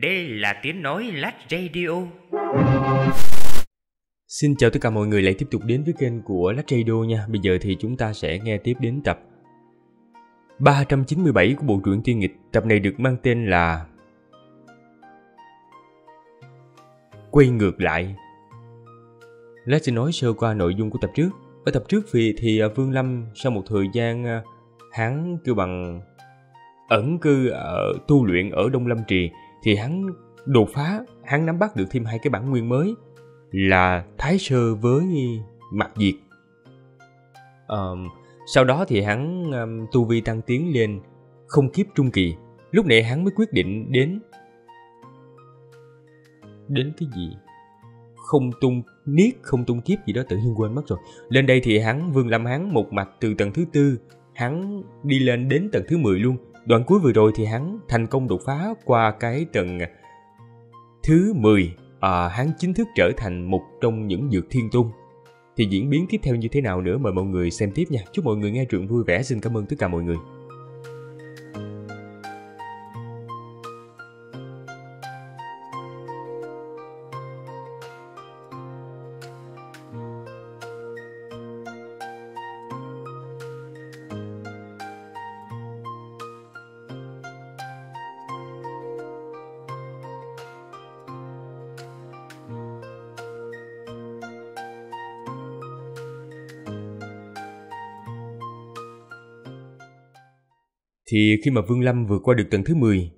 Đây là tiếng nói Lát Radio. Xin chào tất cả mọi người lại tiếp tục đến với kênh của Lát Radio nha. Bây giờ thì chúng ta sẽ nghe tiếp đến tập 397 của bộ truyện tiên nghịch. Tập này được mang tên là Quay ngược lại. Lát sẽ nói sơ qua nội dung của tập trước. Ở tập trước vì thì à, Vương Lâm sau một thời gian à, hắn kêu bằng ẩn cư ở tu luyện ở Đông Lâm Trì thì hắn đột phá, hắn nắm bắt được thêm hai cái bản nguyên mới là Thái Sơ với Mạc Diệt. Um, sau đó thì hắn um, tu vi tăng tiến lên không kiếp trung kỳ. Lúc này hắn mới quyết định đến đến cái gì? Không tung niết, không tung kiếp gì đó tự nhiên quên mất rồi. Lên đây thì hắn Vương Lâm hắn một mạch từ tầng thứ tư, hắn đi lên đến tầng thứ 10 luôn Đoạn cuối vừa rồi thì hắn thành công đột phá qua cái tầng thứ 10, à, hắn chính thức trở thành một trong những dược thiên tung. Thì diễn biến tiếp theo như thế nào nữa mời mọi người xem tiếp nha. Chúc mọi người nghe truyện vui vẻ. Xin cảm ơn tất cả mọi người. Thì khi mà Vương Lâm vượt qua được tầng thứ 10,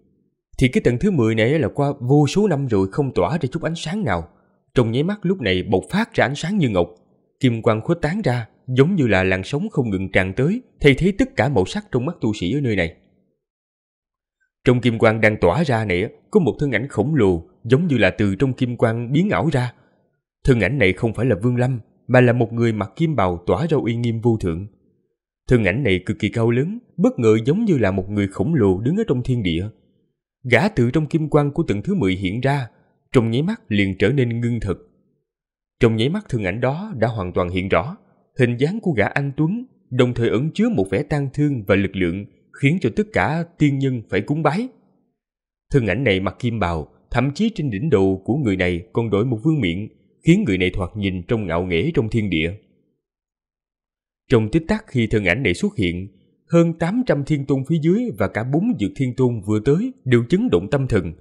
thì cái tầng thứ 10 này là qua vô số năm rồi không tỏa ra chút ánh sáng nào. Trong nháy mắt lúc này bộc phát ra ánh sáng như ngọc, kim quang khuếch tán ra, giống như là làn sóng không ngừng tràn tới, thay thế tất cả màu sắc trong mắt tu sĩ ở nơi này. Trong kim quang đang tỏa ra này có một thân ảnh khổng lồ, giống như là từ trong kim quang biến ảo ra. Thân ảnh này không phải là Vương Lâm, mà là một người mặc kim bào tỏa ra uy nghiêm vô thượng, Thân ảnh này cực kỳ cao lớn, bất ngờ giống như là một người khổng lồ đứng ở trong thiên địa. Gã từ trong kim quang của tầng thứ 10 hiện ra, trong nháy mắt liền trở nên ngưng thực. Trong nháy mắt thân ảnh đó đã hoàn toàn hiện rõ, hình dáng của gã anh Tuấn đồng thời ẩn chứa một vẻ tang thương và lực lượng khiến cho tất cả tiên nhân phải cúng bái. Thân ảnh này mặc kim bào, thậm chí trên đỉnh đầu của người này còn đội một vương miện, khiến người này thoạt nhìn trông ngạo nghễ trong thiên địa. Trong tích tắc khi thân ảnh này xuất hiện, hơn 800 thiên tôn phía dưới và cả bốn dược thiên tôn vừa tới đều chấn động tâm thần.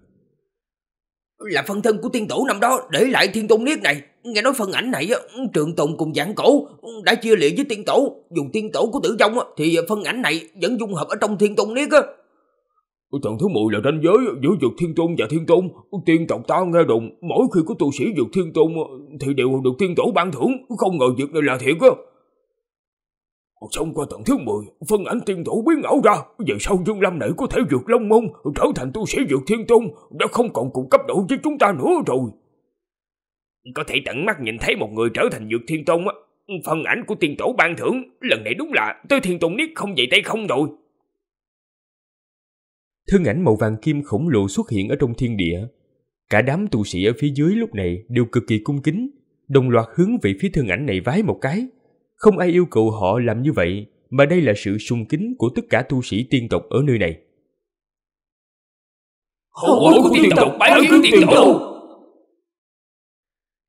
Là phân thân của tiên tổ năm đó để lại thiên tôn niết này. Nghe nói phân ảnh này, trường tồn cùng dạng cổ đã chia liệt với tiên tổ. Dù tiên tổ của tử vong thì phân ảnh này vẫn dung hợp ở trong thiên tôn niết Thần thứ mùi là ranh giới giữa dược thiên tôn và thiên tôn. Tiên tộc ta nghe đồn mỗi khi có tu sĩ dược thiên tôn thì đều được tiên tổ ban thưởng. Không ngờ việc này là thiệt Xong qua tầng thứ 10, phân ảnh tiên thủ biến ảo ra. giờ sau Dương Lâm này có thể vượt Long Môn, trở thành tu sĩ vượt Thiên Tôn, đã không còn cùng cấp độ với chúng ta nữa rồi. Có thể tận mắt nhìn thấy một người trở thành vượt Thiên Tôn, á, phần ảnh của tiên tổ ban thưởng, lần này đúng là tôi Thiên Tôn niết không dậy tay không rồi. Thân ảnh màu vàng kim khổng lồ xuất hiện ở trong thiên địa. Cả đám tu sĩ ở phía dưới lúc này đều cực kỳ cung kính, đồng loạt hướng về phía thân ảnh này vái một cái. Không ai yêu cầu họ làm như vậy, mà đây là sự sung kính của tất cả tu sĩ tiên tộc ở nơi này. Hậu của tiên tộc bái kiến tiên tổ!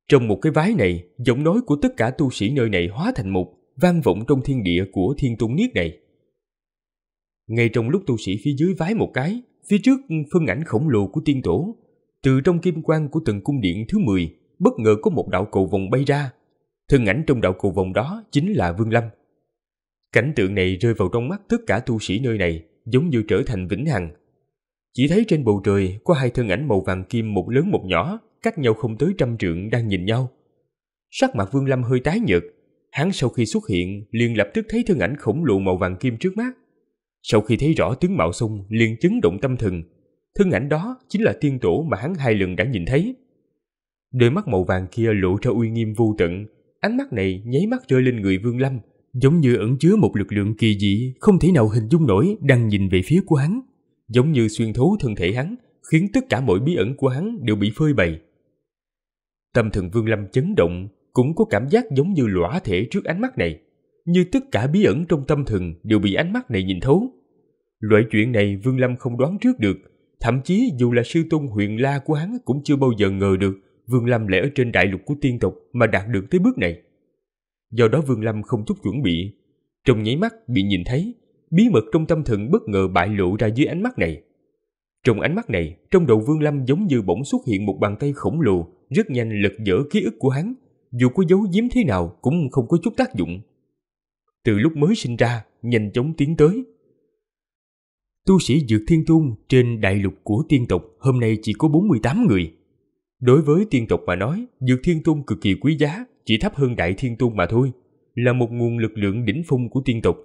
Trong một cái vái này, giọng nói của tất cả tu sĩ nơi này hóa thành một, vang vọng trong thiên địa của thiên tôn niết này. Ngay trong lúc tu sĩ phía dưới vái một cái, phía trước phân ảnh khổng lồ của tiên tổ, từ trong kim quang của từng cung điện thứ 10, bất ngờ có một đạo cầu vòng bay ra, thân ảnh trong đạo cụ vòng đó chính là Vương Lâm. Cảnh tượng này rơi vào trong mắt tất cả tu sĩ nơi này, giống như trở thành vĩnh hằng. Chỉ thấy trên bầu trời có hai thân ảnh màu vàng kim một lớn một nhỏ, cách nhau không tới trăm trượng đang nhìn nhau. Sắc mặt Vương Lâm hơi tái nhợt, hắn sau khi xuất hiện liền lập tức thấy thân ảnh khổng lồ màu vàng kim trước mắt. Sau khi thấy rõ tướng mạo xung liền chấn động tâm thần, thân ảnh đó chính là tiên tổ mà hắn hai lần đã nhìn thấy. Đôi mắt màu vàng kia lộ ra uy nghiêm vô tận, Ánh mắt này nháy mắt rơi lên người Vương Lâm, giống như ẩn chứa một lực lượng kỳ dị không thể nào hình dung nổi đang nhìn về phía của hắn, giống như xuyên thấu thân thể hắn, khiến tất cả mọi bí ẩn của hắn đều bị phơi bày. Tâm thần Vương Lâm chấn động, cũng có cảm giác giống như lõa thể trước ánh mắt này, như tất cả bí ẩn trong tâm thần đều bị ánh mắt này nhìn thấu. Loại chuyện này Vương Lâm không đoán trước được, thậm chí dù là sư tôn huyền la của hắn cũng chưa bao giờ ngờ được. Vương Lâm lại ở trên đại lục của tiên tộc mà đạt được tới bước này. Do đó Vương Lâm không chút chuẩn bị, trong nháy mắt bị nhìn thấy, bí mật trong tâm thần bất ngờ bại lộ ra dưới ánh mắt này. Trong ánh mắt này, trong đầu Vương Lâm giống như bỗng xuất hiện một bàn tay khổng lồ, rất nhanh lật dở ký ức của hắn, dù có giấu giếm thế nào cũng không có chút tác dụng. Từ lúc mới sinh ra, nhanh chóng tiến tới. Tu sĩ Dược Thiên Trung trên đại lục của tiên tộc hôm nay chỉ có 48 người. Đối với tiên tộc mà nói, Dược Thiên Tung cực kỳ quý giá, chỉ thấp hơn Đại Thiên Tung mà thôi, là một nguồn lực lượng đỉnh phong của tiên tộc.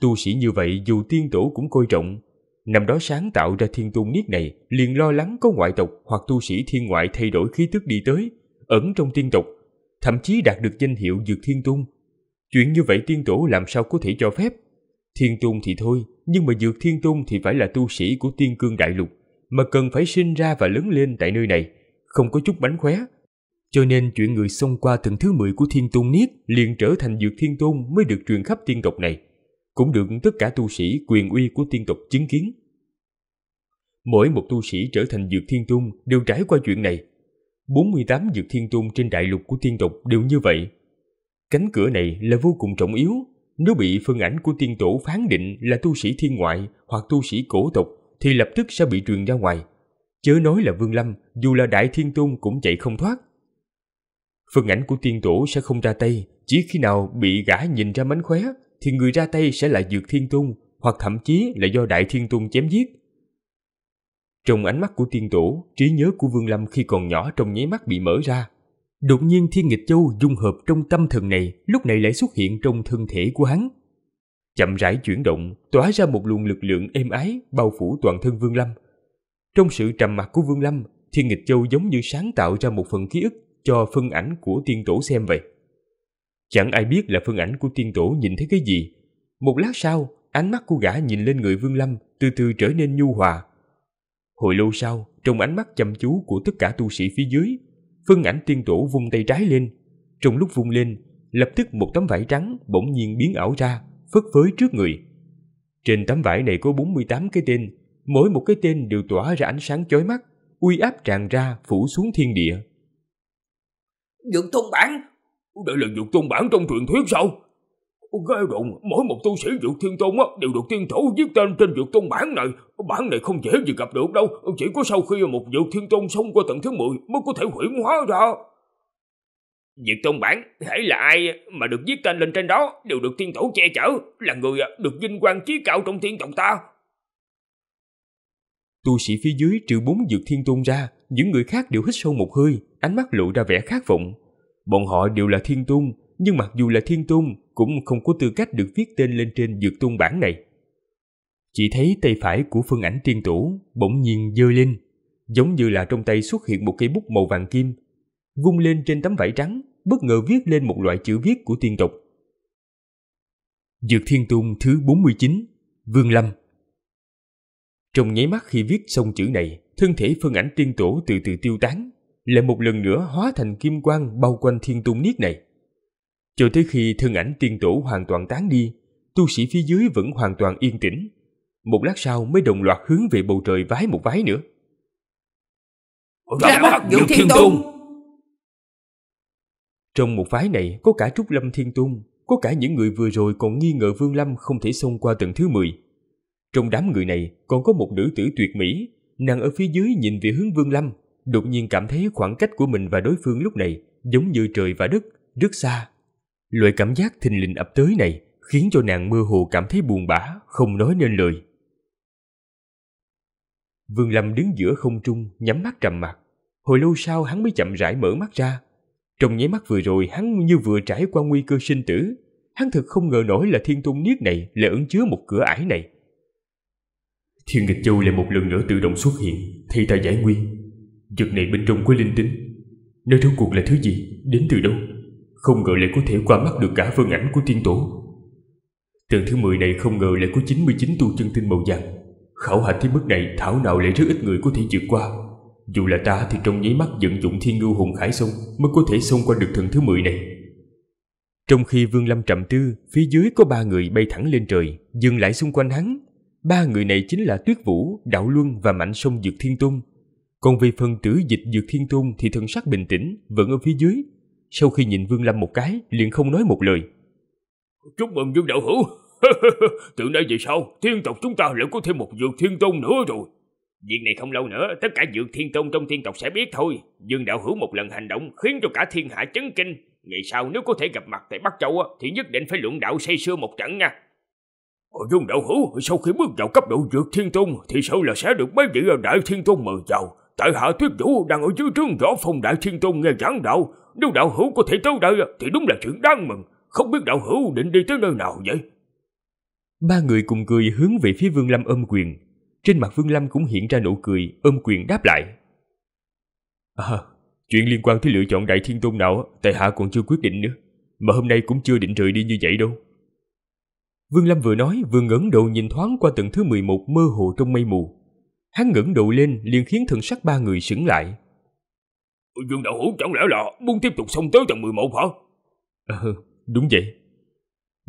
Tu sĩ như vậy dù tiên tổ cũng coi trọng. Năm đó sáng tạo ra Thiên Tung niết này, liền lo lắng có ngoại tộc hoặc tu sĩ thiên ngoại thay đổi khí tức đi tới, ẩn trong tiên tộc, thậm chí đạt được danh hiệu Dược Thiên Tung. Chuyện như vậy tiên tổ làm sao có thể cho phép? Thiên Tung thì thôi, nhưng mà Dược Thiên Tung thì phải là tu sĩ của Tiên Cương Đại Lục, mà cần phải sinh ra và lớn lên tại nơi này – không có chút bánh khóe. Cho nên chuyện người xông qua tầng thứ 10 của Thiên Tôn Niết liền trở thành dược Thiên Tôn mới được truyền khắp tiên tộc này, cũng được tất cả tu sĩ quyền uy của tiên tộc chứng kiến. Mỗi một tu sĩ trở thành dược Thiên Tôn đều trải qua chuyện này. 48 dược Thiên Tôn trên đại lục của tiên tộc đều như vậy. Cánh cửa này là vô cùng trọng yếu, nếu bị phân ảnh của tiên tổ phán định là tu sĩ thiên ngoại hoặc tu sĩ cổ tộc thì lập tức sẽ bị truyền ra ngoài – Chớ nói là Vương Lâm, dù là Đại Thiên Tôn cũng chạy không thoát. Phần ảnh của tiên tổ sẽ không ra tay, chỉ khi nào bị gã nhìn ra mánh khóe, thì người ra tay sẽ là Dược Thiên Tôn, hoặc thậm chí là do Đại Thiên Tôn chém giết. Trong ánh mắt của tiên tổ, trí nhớ của Vương Lâm khi còn nhỏ trong nháy mắt bị mở ra. Đột nhiên Thiên Nghịch Châu dung hợp trong tâm thần này, lúc này lại xuất hiện trong thân thể của hắn. Chậm rãi chuyển động, tỏa ra một luồng lực lượng êm ái, bao phủ toàn thân Vương Lâm, trong sự trầm mặc của Vương Lâm, Thiên Nghịch Châu giống như sáng tạo ra một phần ký ức cho phân ảnh của tiên tổ xem vậy. Chẳng ai biết là phân ảnh của tiên tổ nhìn thấy cái gì. Một lát sau, ánh mắt của gã nhìn lên người Vương Lâm từ từ trở nên nhu hòa. Hồi lâu sau, trong ánh mắt chăm chú của tất cả tu sĩ phía dưới, phân ảnh tiên tổ vung tay trái lên. Trong lúc vung lên, lập tức một tấm vải trắng bỗng nhiên biến ảo ra, phất phới trước người. Trên tấm vải này có 48 cái tên, mỗi một cái tên đều tỏa ra ánh sáng chói mắt, uy áp tràn ra phủ xuống thiên địa. Dược tôn bản? Đây là dược tôn bản trong truyền thuyết sao? Gai đồn, mỗi một tu sĩ dược thiên tôn đều được tiên thủ viết tên trên dược tôn bản này. Bản này không dễ gì gặp được đâu, chỉ có sau khi một dược thiên tôn xông qua tận thứ 10 mới có thể hủy hóa ra. Dược tôn bản, hãy là ai mà được viết tên lên trên đó đều được tiên tổ che chở, là người được vinh quang chí cao trong thiên tộc ta, tu sĩ phía dưới trừ bốn dược thiên tôn ra, những người khác đều hít sâu một hơi, ánh mắt lộ ra vẻ khát vọng. Bọn họ đều là thiên tôn, nhưng mặc dù là thiên tôn cũng không có tư cách được viết tên lên trên dược tôn bản này. Chỉ thấy tay phải của phương ảnh tiên tổ bỗng nhiên dơ lên, giống như là trong tay xuất hiện một cây bút màu vàng kim. Vung lên trên tấm vải trắng, bất ngờ viết lên một loại chữ viết của tiên tộc. Dược Thiên Tôn thứ 49, Vương Lâm trong nháy mắt khi viết xong chữ này, thân thể phân ảnh tiên tổ từ từ tiêu tán, lại một lần nữa hóa thành kim quang bao quanh thiên tung niết này. Cho tới khi thân ảnh tiên tổ hoàn toàn tán đi, tu sĩ phía dưới vẫn hoàn toàn yên tĩnh. Một lát sau mới đồng loạt hướng về bầu trời vái một vái nữa. Ra mắt những thiên tung! Trong một phái này có cả Trúc Lâm Thiên Tung, có cả những người vừa rồi còn nghi ngờ Vương Lâm không thể xông qua tầng thứ 10. Trong đám người này còn có một nữ tử tuyệt mỹ, nàng ở phía dưới nhìn về hướng Vương Lâm, đột nhiên cảm thấy khoảng cách của mình và đối phương lúc này giống như trời và đất, rất xa. Loại cảm giác thình lình ập tới này khiến cho nàng mơ hồ cảm thấy buồn bã, không nói nên lời. Vương Lâm đứng giữa không trung, nhắm mắt trầm mặc. Hồi lâu sau hắn mới chậm rãi mở mắt ra. Trong nháy mắt vừa rồi hắn như vừa trải qua nguy cơ sinh tử. Hắn thật không ngờ nổi là thiên tôn niết này lại ẩn chứa một cửa ải này. Thiên nghịch châu lại một lần nữa tự động xuất hiện Thay ta giải nguyên Vật này bên trong có linh tính nơi rốt cuộc là thứ gì, đến từ đâu Không ngờ lại có thể qua mắt được cả vân ảnh của tiên tổ Tầng thứ 10 này không ngờ lại có 99 tu chân tinh màu vàng Khảo hạch thi mức này thảo nào lại rất ít người có thể vượt qua Dù là ta thì trong nháy mắt vận dụng thiên ngưu hùng khải xong Mới có thể xông qua được thần thứ 10 này Trong khi Vương Lâm trầm tư Phía dưới có ba người bay thẳng lên trời Dừng lại xung quanh hắn ba người này chính là Tuyết Vũ, Đạo Luân và Mạnh Sông Dược Thiên Tung. Còn về phần tử dịch Dược Thiên Tung thì thần sắc bình tĩnh, vẫn ở phía dưới. Sau khi nhìn Vương Lâm một cái, liền không nói một lời. Chúc mừng Dương Đạo Hữu! Từ nay về sau, thiên tộc chúng ta lại có thêm một Dược Thiên Tông nữa rồi. Việc này không lâu nữa, tất cả Dược Thiên Tông trong thiên tộc sẽ biết thôi. Dương Đạo Hữu một lần hành động khiến cho cả thiên hạ chấn kinh. Ngày sau nếu có thể gặp mặt tại Bắc Châu thì nhất định phải luận đạo say sưa một trận nha. Còn ờ, Dương Đạo Hữu sau khi bước vào cấp độ dược thiên tôn thì sợ là sẽ được mấy vị đại thiên tôn mời vào Tại hạ Tuyết Vũ đang ở dưới trướng võ phong đại thiên tôn nghe giảng đạo. Nếu đạo hữu có thể tới đây thì đúng là chuyện đáng mừng. Không biết đạo hữu định đi tới nơi nào vậy? Ba người cùng cười hướng về phía Vương Lâm ôm quyền. Trên mặt Vương Lâm cũng hiện ra nụ cười, ôm quyền đáp lại. À, chuyện liên quan tới lựa chọn đại thiên tôn nào, tại hạ còn chưa quyết định nữa. Mà hôm nay cũng chưa định rời đi như vậy đâu. Vương Lâm vừa nói vừa ngẩng đầu nhìn thoáng qua tầng thứ 11 mơ hồ trong mây mù. Hắn ngẩng đầu lên liền khiến thần sắc ba người sững lại. Vương Đạo Hữu chẳng lẽ là muốn tiếp tục xông tới tầng 11 hả? Ờ, đúng vậy.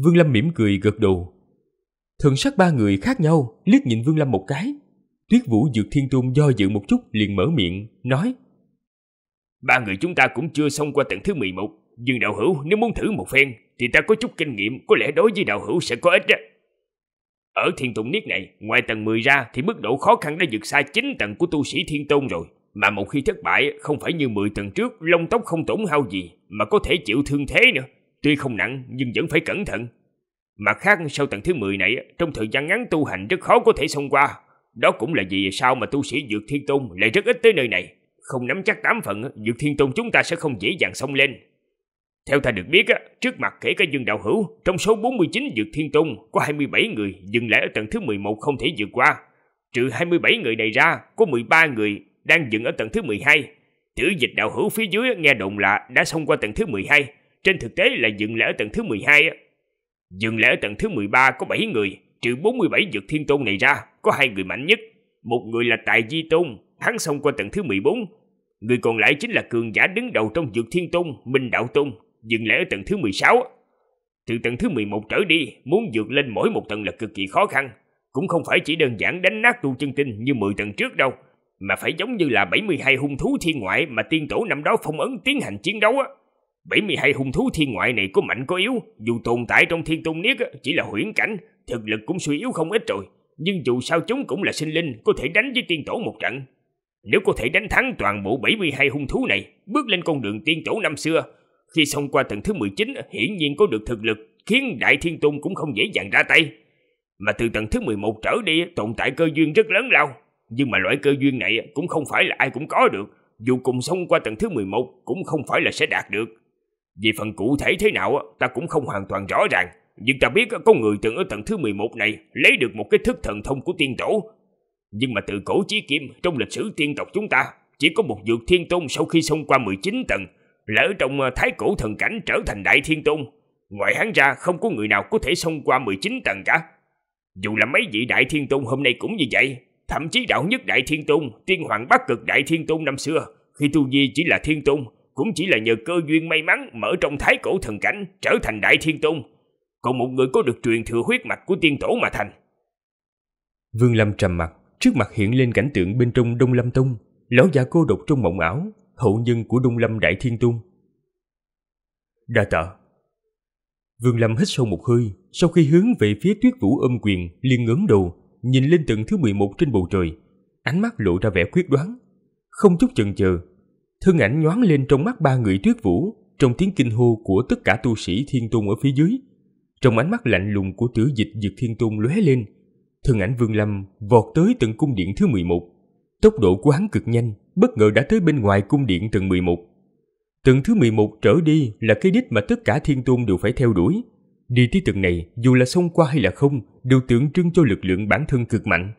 Vương Lâm mỉm cười gật đầu. Thần sắc ba người khác nhau, liếc nhìn Vương Lâm một cái. Tuyết Vũ Dược Thiên Tôn do dự một chút liền mở miệng, nói Ba người chúng ta cũng chưa xong qua tầng thứ 11 Dương Đạo Hữu nếu muốn thử một phen thì ta có chút kinh nghiệm có lẽ đối với đạo hữu sẽ có ích đó. Ở thiên tụng niết này, ngoài tầng 10 ra thì mức độ khó khăn đã vượt xa 9 tầng của tu sĩ thiên tôn rồi. Mà một khi thất bại, không phải như 10 tầng trước, lông tóc không tổn hao gì, mà có thể chịu thương thế nữa. Tuy không nặng, nhưng vẫn phải cẩn thận. Mặt khác, sau tầng thứ 10 này, trong thời gian ngắn tu hành rất khó có thể xông qua. Đó cũng là vì sao mà tu sĩ Dược Thiên Tôn lại rất ít tới nơi này. Không nắm chắc tám phần, Dược Thiên Tôn chúng ta sẽ không dễ dàng xông lên. Theo ta được biết, trước mặt kể cả dương đạo hữu, trong số 49 dược thiên tôn có 27 người dừng lại ở tầng thứ 11 không thể vượt qua. Trừ 27 người này ra, có 13 người đang dừng ở tầng thứ 12. Tử dịch đạo hữu phía dưới nghe đồn lạ đã xông qua tầng thứ 12, trên thực tế là dừng lại ở tầng thứ 12. Dừng lại ở tầng thứ 13 có 7 người, trừ 47 dược thiên tôn này ra, có hai người mạnh nhất. Một người là Tài Di Tôn, hắn xông qua tầng thứ 14. Người còn lại chính là cường giả đứng đầu trong dược thiên tôn, Minh Đạo Tôn, dừng lại ở tầng thứ 16. Từ tầng thứ 11 trở đi, muốn vượt lên mỗi một tầng là cực kỳ khó khăn. Cũng không phải chỉ đơn giản đánh nát tu chân tinh như 10 tầng trước đâu, mà phải giống như là 72 hung thú thiên ngoại mà tiên tổ năm đó phong ấn tiến hành chiến đấu á. 72 hung thú thiên ngoại này có mạnh có yếu, dù tồn tại trong thiên tôn niết chỉ là huyễn cảnh, thực lực cũng suy yếu không ít rồi. Nhưng dù sao chúng cũng là sinh linh, có thể đánh với tiên tổ một trận. Nếu có thể đánh thắng toàn bộ 72 hung thú này, bước lên con đường tiên tổ năm xưa, khi xông qua tầng thứ 19 hiển nhiên có được thực lực khiến Đại Thiên Tôn cũng không dễ dàng ra tay. Mà từ tầng thứ 11 trở đi tồn tại cơ duyên rất lớn lao. Nhưng mà loại cơ duyên này cũng không phải là ai cũng có được. Dù cùng xông qua tầng thứ 11 cũng không phải là sẽ đạt được. Vì phần cụ thể thế nào ta cũng không hoàn toàn rõ ràng. Nhưng ta biết có người từng ở tầng thứ 11 này lấy được một cái thức thần thông của tiên tổ. Nhưng mà từ cổ chí kim trong lịch sử tiên tộc chúng ta chỉ có một dược thiên tôn sau khi xông qua 19 tầng Lỡ trong ờ, thái cổ thần cảnh trở thành đại thiên tôn, ngoài hắn ra không có người nào có thể xông qua 19 tầng cả. Dù là mấy vị đại thiên tôn hôm nay cũng như vậy, thậm chí đạo nhất đại thiên tôn, tiên hoàng bắc cực đại thiên tôn năm xưa, khi tu di chỉ là thiên tôn, cũng chỉ là nhờ cơ duyên may mắn mở trong thái cổ thần cảnh trở thành đại thiên tôn. Còn một người có được truyền thừa huyết mạch của tiên tổ mà thành. Vương Lâm trầm mặt, trước mặt hiện lên cảnh tượng bên trong Đông Lâm Tông, lão già cô độc trong mộng ảo, hậu nhân của Đông Lâm Đại Thiên tung Đa tạ. Vương Lâm hít sâu một hơi, sau khi hướng về phía Tuyết Vũ ôm quyền, liền ngấn đầu, nhìn lên tầng thứ 11 trên bầu trời, ánh mắt lộ ra vẻ quyết đoán, không chút chần chờ. Thân ảnh nhoáng lên trong mắt ba người Tuyết Vũ, trong tiếng kinh hô của tất cả tu sĩ Thiên Tôn ở phía dưới. Trong ánh mắt lạnh lùng của Tử Dịch dược Thiên Tôn lóe lên, thân ảnh Vương Lâm vọt tới tận cung điện thứ 11. Tốc độ của hắn cực nhanh, bất ngờ đã tới bên ngoài cung điện tầng 11. Tầng thứ 11 trở đi là cái đích mà tất cả thiên tôn đều phải theo đuổi. Đi tới tầng này, dù là xông qua hay là không, đều tượng trưng cho lực lượng bản thân cực mạnh.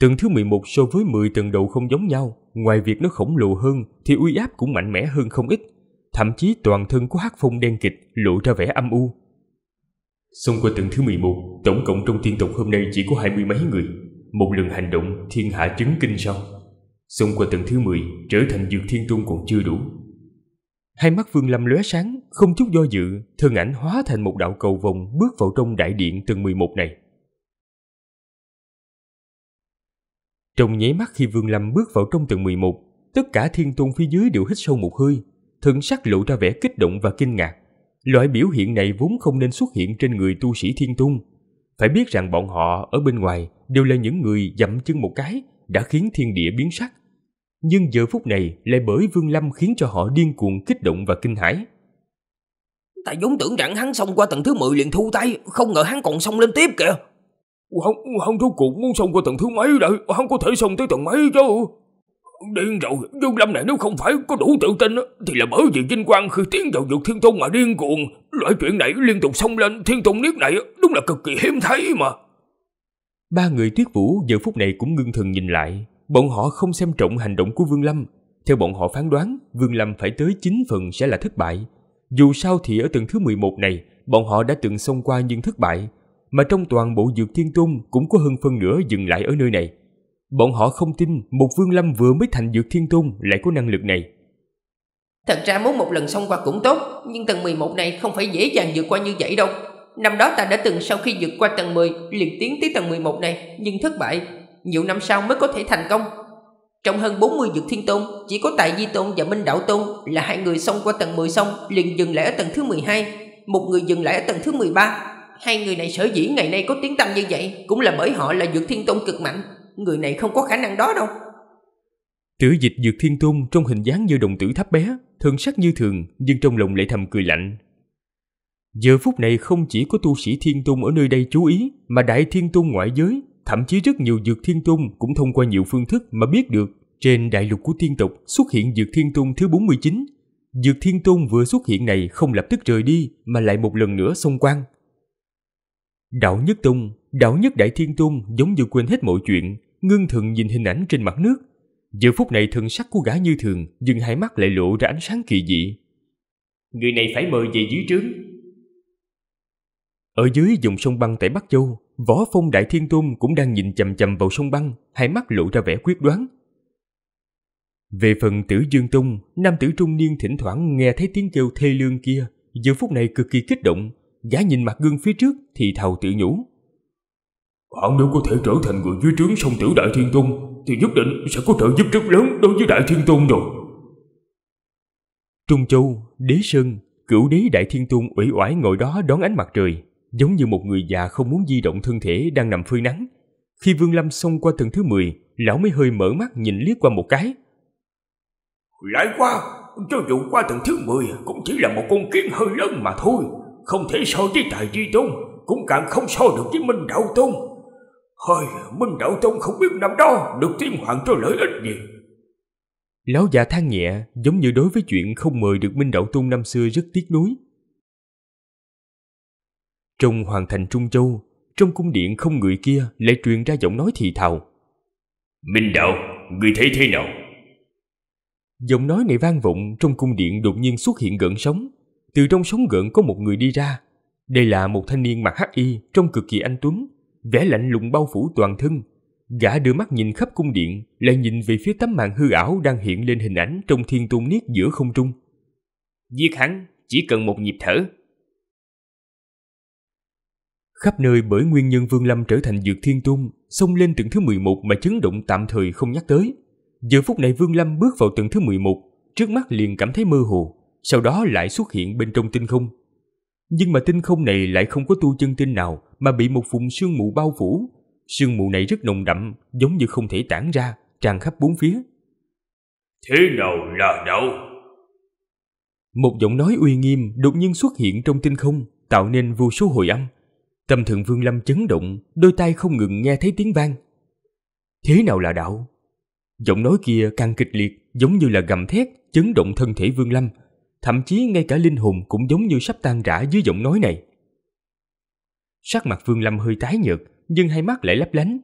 Tầng thứ 11 so với 10 tầng đầu không giống nhau, ngoài việc nó khổng lồ hơn thì uy áp cũng mạnh mẽ hơn không ít, thậm chí toàn thân của Hắc Phong đen kịch lộ ra vẻ âm u. Xông qua tầng thứ 11, tổng cộng trong tiên tộc hôm nay chỉ có hai mươi mấy người, một lần hành động thiên hạ chứng kinh sau. Xông qua tầng thứ 10 Trở thành dược thiên tôn còn chưa đủ Hai mắt Vương Lâm lóe sáng Không chút do dự Thân ảnh hóa thành một đạo cầu vòng Bước vào trong đại điện tầng 11 này Trong nháy mắt khi Vương Lâm bước vào trong tầng 11 Tất cả thiên tôn phía dưới đều hít sâu một hơi Thần sắc lộ ra vẻ kích động và kinh ngạc Loại biểu hiện này vốn không nên xuất hiện trên người tu sĩ thiên tôn. Phải biết rằng bọn họ ở bên ngoài đều là những người dậm chân một cái đã khiến thiên địa biến sắc. Nhưng giờ phút này lại bởi Vương Lâm khiến cho họ điên cuồng kích động và kinh hãi. Ta vốn tưởng rằng hắn xong qua tầng thứ mười liền thu tay, không ngờ hắn còn xong lên tiếp kìa. Hắn, hắn rốt cuộc muốn xong qua tầng thứ mấy rồi, hắn có thể xong tới tầng mấy chứ. Điên rồi, Vương Lâm này nếu không phải có đủ tự tin thì là bởi vì Vinh Quang khi tiến vào vực Thiên Tôn mà điên cuồng. Loại chuyện này liên tục xông lên Thiên Tôn niết này đúng là cực kỳ hiếm thấy mà. Ba người tuyết vũ giờ phút này cũng ngưng thần nhìn lại. Bọn họ không xem trọng hành động của Vương Lâm. Theo bọn họ phán đoán, Vương Lâm phải tới 9 phần sẽ là thất bại. Dù sao thì ở tầng thứ 11 này, bọn họ đã từng xông qua nhưng thất bại. Mà trong toàn bộ dược thiên tôn cũng có hơn phân nửa dừng lại ở nơi này. Bọn họ không tin một Vương Lâm vừa mới thành dược thiên tôn lại có năng lực này. Thật ra muốn một lần xông qua cũng tốt, nhưng tầng 11 này không phải dễ dàng vượt qua như vậy đâu. Năm đó ta đã từng sau khi vượt qua tầng 10 liền tiến tới tầng 11 này nhưng thất bại. Nhiều năm sau mới có thể thành công. Trong hơn 40 dược thiên tôn, chỉ có Tại Di Tôn và Minh Đạo Tôn là hai người xông qua tầng 10 xong liền dừng lại ở tầng thứ 12, một người dừng lại ở tầng thứ 13. Hai người này sở dĩ ngày nay có tiếng tăng như vậy cũng là bởi họ là dược thiên tôn cực mạnh. Người này không có khả năng đó đâu. Tử dịch dược thiên tôn trong hình dáng như đồng tử thấp bé, thường sắc như thường nhưng trong lòng lại thầm cười lạnh Giờ phút này không chỉ có tu sĩ Thiên tung ở nơi đây chú ý, mà Đại Thiên tung ngoại giới, thậm chí rất nhiều Dược Thiên tung cũng thông qua nhiều phương thức mà biết được. Trên đại lục của thiên tộc xuất hiện Dược Thiên tung thứ 49. Dược Thiên tung vừa xuất hiện này không lập tức rời đi mà lại một lần nữa xông quan. Đạo Nhất tung Đạo Nhất Đại Thiên tung giống như quên hết mọi chuyện, ngưng thần nhìn hình ảnh trên mặt nước. Giờ phút này thần sắc của gã như thường, nhưng hai mắt lại lộ ra ánh sáng kỳ dị. Người này phải mời về dưới trướng, ở dưới dùng sông băng tại Bắc Châu, Võ Phong Đại Thiên Tôn cũng đang nhìn chầm chầm vào sông băng, hai mắt lộ ra vẻ quyết đoán. Về phần tử Dương tung nam tử trung niên thỉnh thoảng nghe thấy tiếng kêu thê lương kia, giờ phút này cực kỳ kích động, gã nhìn mặt gương phía trước thì thào tự nhủ. Bạn nếu có thể trở thành người dưới trướng sông tử Đại Thiên tung thì nhất định sẽ có trợ giúp rất lớn đối với Đại Thiên tung rồi. Trung Châu, Đế Sơn, cửu đế Đại Thiên tung ủy oải ngồi đó đón ánh mặt trời giống như một người già không muốn di động thân thể đang nằm phơi nắng. Khi Vương Lâm xông qua tầng thứ 10, lão mới hơi mở mắt nhìn liếc qua một cái. Lại qua, cho dù qua tầng thứ 10 cũng chỉ là một con kiến hơi lớn mà thôi, không thể so với Tài Di Tôn, cũng càng không so được với Minh Đạo Tôn. Hơi, Minh Đạo Tôn không biết năm đó được tiên hoàng cho lợi ích gì. Lão già than nhẹ, giống như đối với chuyện không mời được Minh Đạo Tôn năm xưa rất tiếc nuối. Trong hoàng thành Trung Châu, trong cung điện không người kia lại truyền ra giọng nói thì thào. Minh đạo, người thấy thế nào? Giọng nói này vang vọng trong cung điện đột nhiên xuất hiện gợn sóng. Từ trong sóng gợn có một người đi ra. Đây là một thanh niên mặc hắc y trông cực kỳ anh tuấn, vẻ lạnh lùng bao phủ toàn thân. Gã đưa mắt nhìn khắp cung điện, lại nhìn về phía tấm màn hư ảo đang hiện lên hình ảnh trong thiên tôn niết giữa không trung. Giết hắn, chỉ cần một nhịp thở, Khắp nơi bởi nguyên nhân Vương Lâm trở thành dược thiên tung, xông lên tầng thứ 11 mà chấn động tạm thời không nhắc tới. Giờ phút này Vương Lâm bước vào tầng thứ 11, trước mắt liền cảm thấy mơ hồ, sau đó lại xuất hiện bên trong tinh không. Nhưng mà tinh không này lại không có tu chân tinh nào mà bị một vùng sương mù bao phủ. Sương mù này rất nồng đậm, giống như không thể tản ra, tràn khắp bốn phía. Thế nào là đâu? Một giọng nói uy nghiêm đột nhiên xuất hiện trong tinh không, tạo nên vô số hồi âm, Tâm thượng vương lâm chấn động, đôi tay không ngừng nghe thấy tiếng vang. Thế nào là đạo? Giọng nói kia càng kịch liệt, giống như là gầm thét, chấn động thân thể vương lâm. Thậm chí ngay cả linh hồn cũng giống như sắp tan rã dưới giọng nói này. Sắc mặt vương lâm hơi tái nhợt, nhưng hai mắt lại lấp lánh.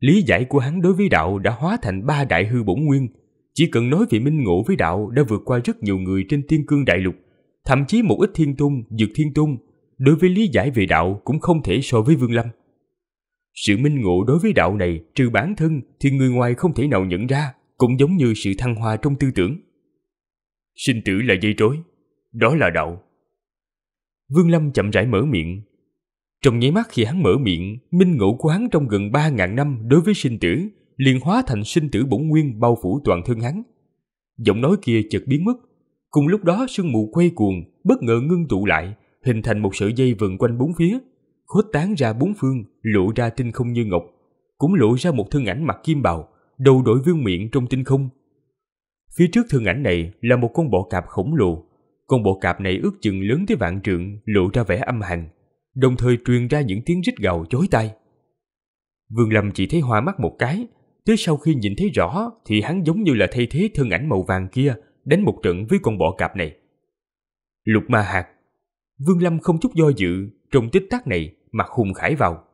Lý giải của hắn đối với đạo đã hóa thành ba đại hư bổn nguyên. Chỉ cần nói về minh ngộ với đạo đã vượt qua rất nhiều người trên thiên cương đại lục. Thậm chí một ít thiên tung, dược thiên tung đối với lý giải về đạo cũng không thể so với Vương Lâm. Sự minh ngộ đối với đạo này trừ bản thân thì người ngoài không thể nào nhận ra, cũng giống như sự thăng hoa trong tư tưởng. Sinh tử là dây rối, đó là đạo. Vương Lâm chậm rãi mở miệng. Trong nháy mắt khi hắn mở miệng, minh ngộ của hắn trong gần ba ngàn năm đối với sinh tử liền hóa thành sinh tử bổn nguyên bao phủ toàn thân hắn. Giọng nói kia chợt biến mất, cùng lúc đó sương mù quay cuồng, bất ngờ ngưng tụ lại, hình thành một sợi dây vần quanh bốn phía, khuếch tán ra bốn phương, lộ ra tinh không như ngọc, cũng lộ ra một thân ảnh mặt kim bào, đầu đội vương miệng trong tinh không. Phía trước thân ảnh này là một con bọ cạp khổng lồ. Con bọ cạp này ước chừng lớn tới vạn trượng, lộ ra vẻ âm hằn, đồng thời truyền ra những tiếng rít gào chối tai. Vương Lâm chỉ thấy hoa mắt một cái, tới sau khi nhìn thấy rõ thì hắn giống như là thay thế thân ảnh màu vàng kia đánh một trận với con bọ cạp này. Lục Ma Hạc Vương Lâm không chút do dự, trong tích tắc này mà hùng khải vào.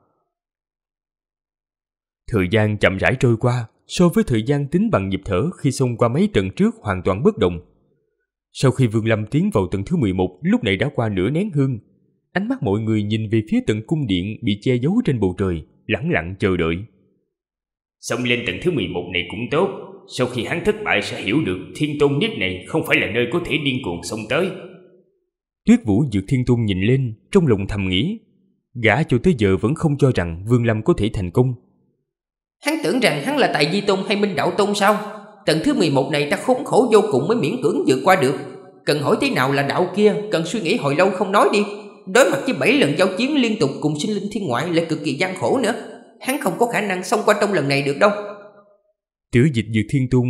Thời gian chậm rãi trôi qua, so với thời gian tính bằng nhịp thở khi xông qua mấy trận trước hoàn toàn bất động. Sau khi Vương Lâm tiến vào tầng thứ 11, lúc này đã qua nửa nén hương. Ánh mắt mọi người nhìn về phía tận cung điện bị che giấu trên bầu trời, lẳng lặng chờ đợi. Xông lên tầng thứ 11 này cũng tốt, sau khi hắn thất bại sẽ hiểu được thiên tôn nhất này không phải là nơi có thể điên cuồng xông tới, Tuyết Vũ Dược Thiên Tung nhìn lên, trong lòng thầm nghĩ, gã cho tới giờ vẫn không cho rằng Vương Lâm có thể thành công. Hắn tưởng rằng hắn là tại Di Tôn hay Minh Đạo Tôn sao? Tầng thứ 11 này ta khốn khổ vô cùng mới miễn cưỡng vượt qua được. Cần hỏi thế nào là đạo kia, cần suy nghĩ hồi lâu không nói đi. Đối mặt với 7 lần giao chiến liên tục cùng sinh linh thiên ngoại lại cực kỳ gian khổ nữa. Hắn không có khả năng xong qua trong lần này được đâu. Tiểu dịch Dược Thiên Tung,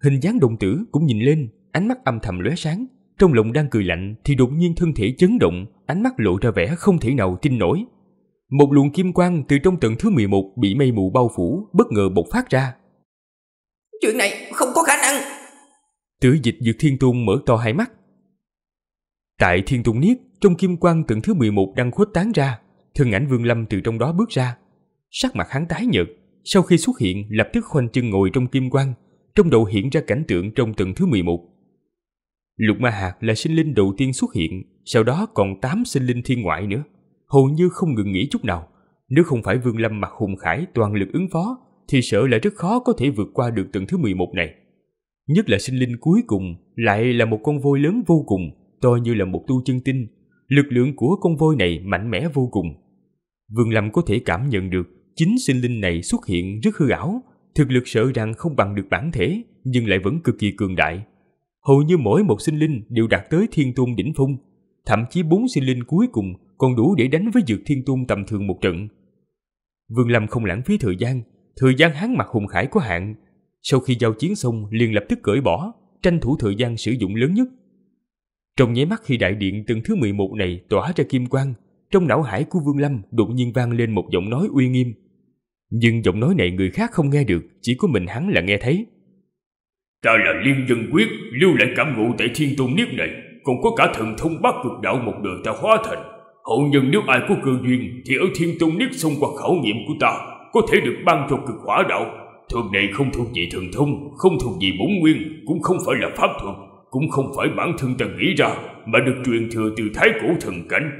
hình dáng đồng tử cũng nhìn lên, ánh mắt âm thầm lóe sáng, trong lòng đang cười lạnh thì đột nhiên thân thể chấn động, ánh mắt lộ ra vẻ không thể nào tin nổi. Một luồng kim quang từ trong tầng thứ 11 bị mây mù bao phủ bất ngờ bộc phát ra. Chuyện này không có khả năng. Tử dịch dược thiên Tung mở to hai mắt. Tại thiên Tung niết, trong kim quang tầng thứ 11 đang khuếch tán ra, thân ảnh vương lâm từ trong đó bước ra. Sắc mặt hắn tái nhợt, sau khi xuất hiện lập tức khoanh chân ngồi trong kim quang, trong đầu hiện ra cảnh tượng trong tầng thứ 11 Lục Ma Hạt là sinh linh đầu tiên xuất hiện, sau đó còn 8 sinh linh thiên ngoại nữa. Hầu như không ngừng nghỉ chút nào. Nếu không phải Vương Lâm mặt hùng khải toàn lực ứng phó, thì sợ là rất khó có thể vượt qua được tầng thứ 11 này. Nhất là sinh linh cuối cùng lại là một con voi lớn vô cùng, to như là một tu chân tinh. Lực lượng của con voi này mạnh mẽ vô cùng. Vương Lâm có thể cảm nhận được chính sinh linh này xuất hiện rất hư ảo, thực lực sợ rằng không bằng được bản thể nhưng lại vẫn cực kỳ cường đại hầu như mỗi một sinh linh đều đạt tới thiên tôn đỉnh phong, thậm chí bốn sinh linh cuối cùng còn đủ để đánh với dược thiên tôn tầm thường một trận. Vương Lâm không lãng phí thời gian, thời gian hắn mặt hùng khải có hạn. Sau khi giao chiến xong liền lập tức cởi bỏ, tranh thủ thời gian sử dụng lớn nhất. Trong nháy mắt khi đại điện tầng thứ 11 này tỏa ra kim quang, trong não hải của Vương Lâm đột nhiên vang lên một giọng nói uy nghiêm. Nhưng giọng nói này người khác không nghe được, chỉ có mình hắn là nghe thấy. Ta là liên dân quyết Lưu lại cảm ngộ tại thiên tôn niết này Còn có cả thần thông bắt cực đạo một đời ta hóa thành Hậu nhân nếu ai có cơ duyên Thì ở thiên tôn niết xông qua khảo nghiệm của ta Có thể được ban cho cực hỏa đạo Thuật này không thuộc về thần thông Không thuộc về bốn nguyên Cũng không phải là pháp thuật Cũng không phải bản thân ta nghĩ ra Mà được truyền thừa từ thái cổ thần cảnh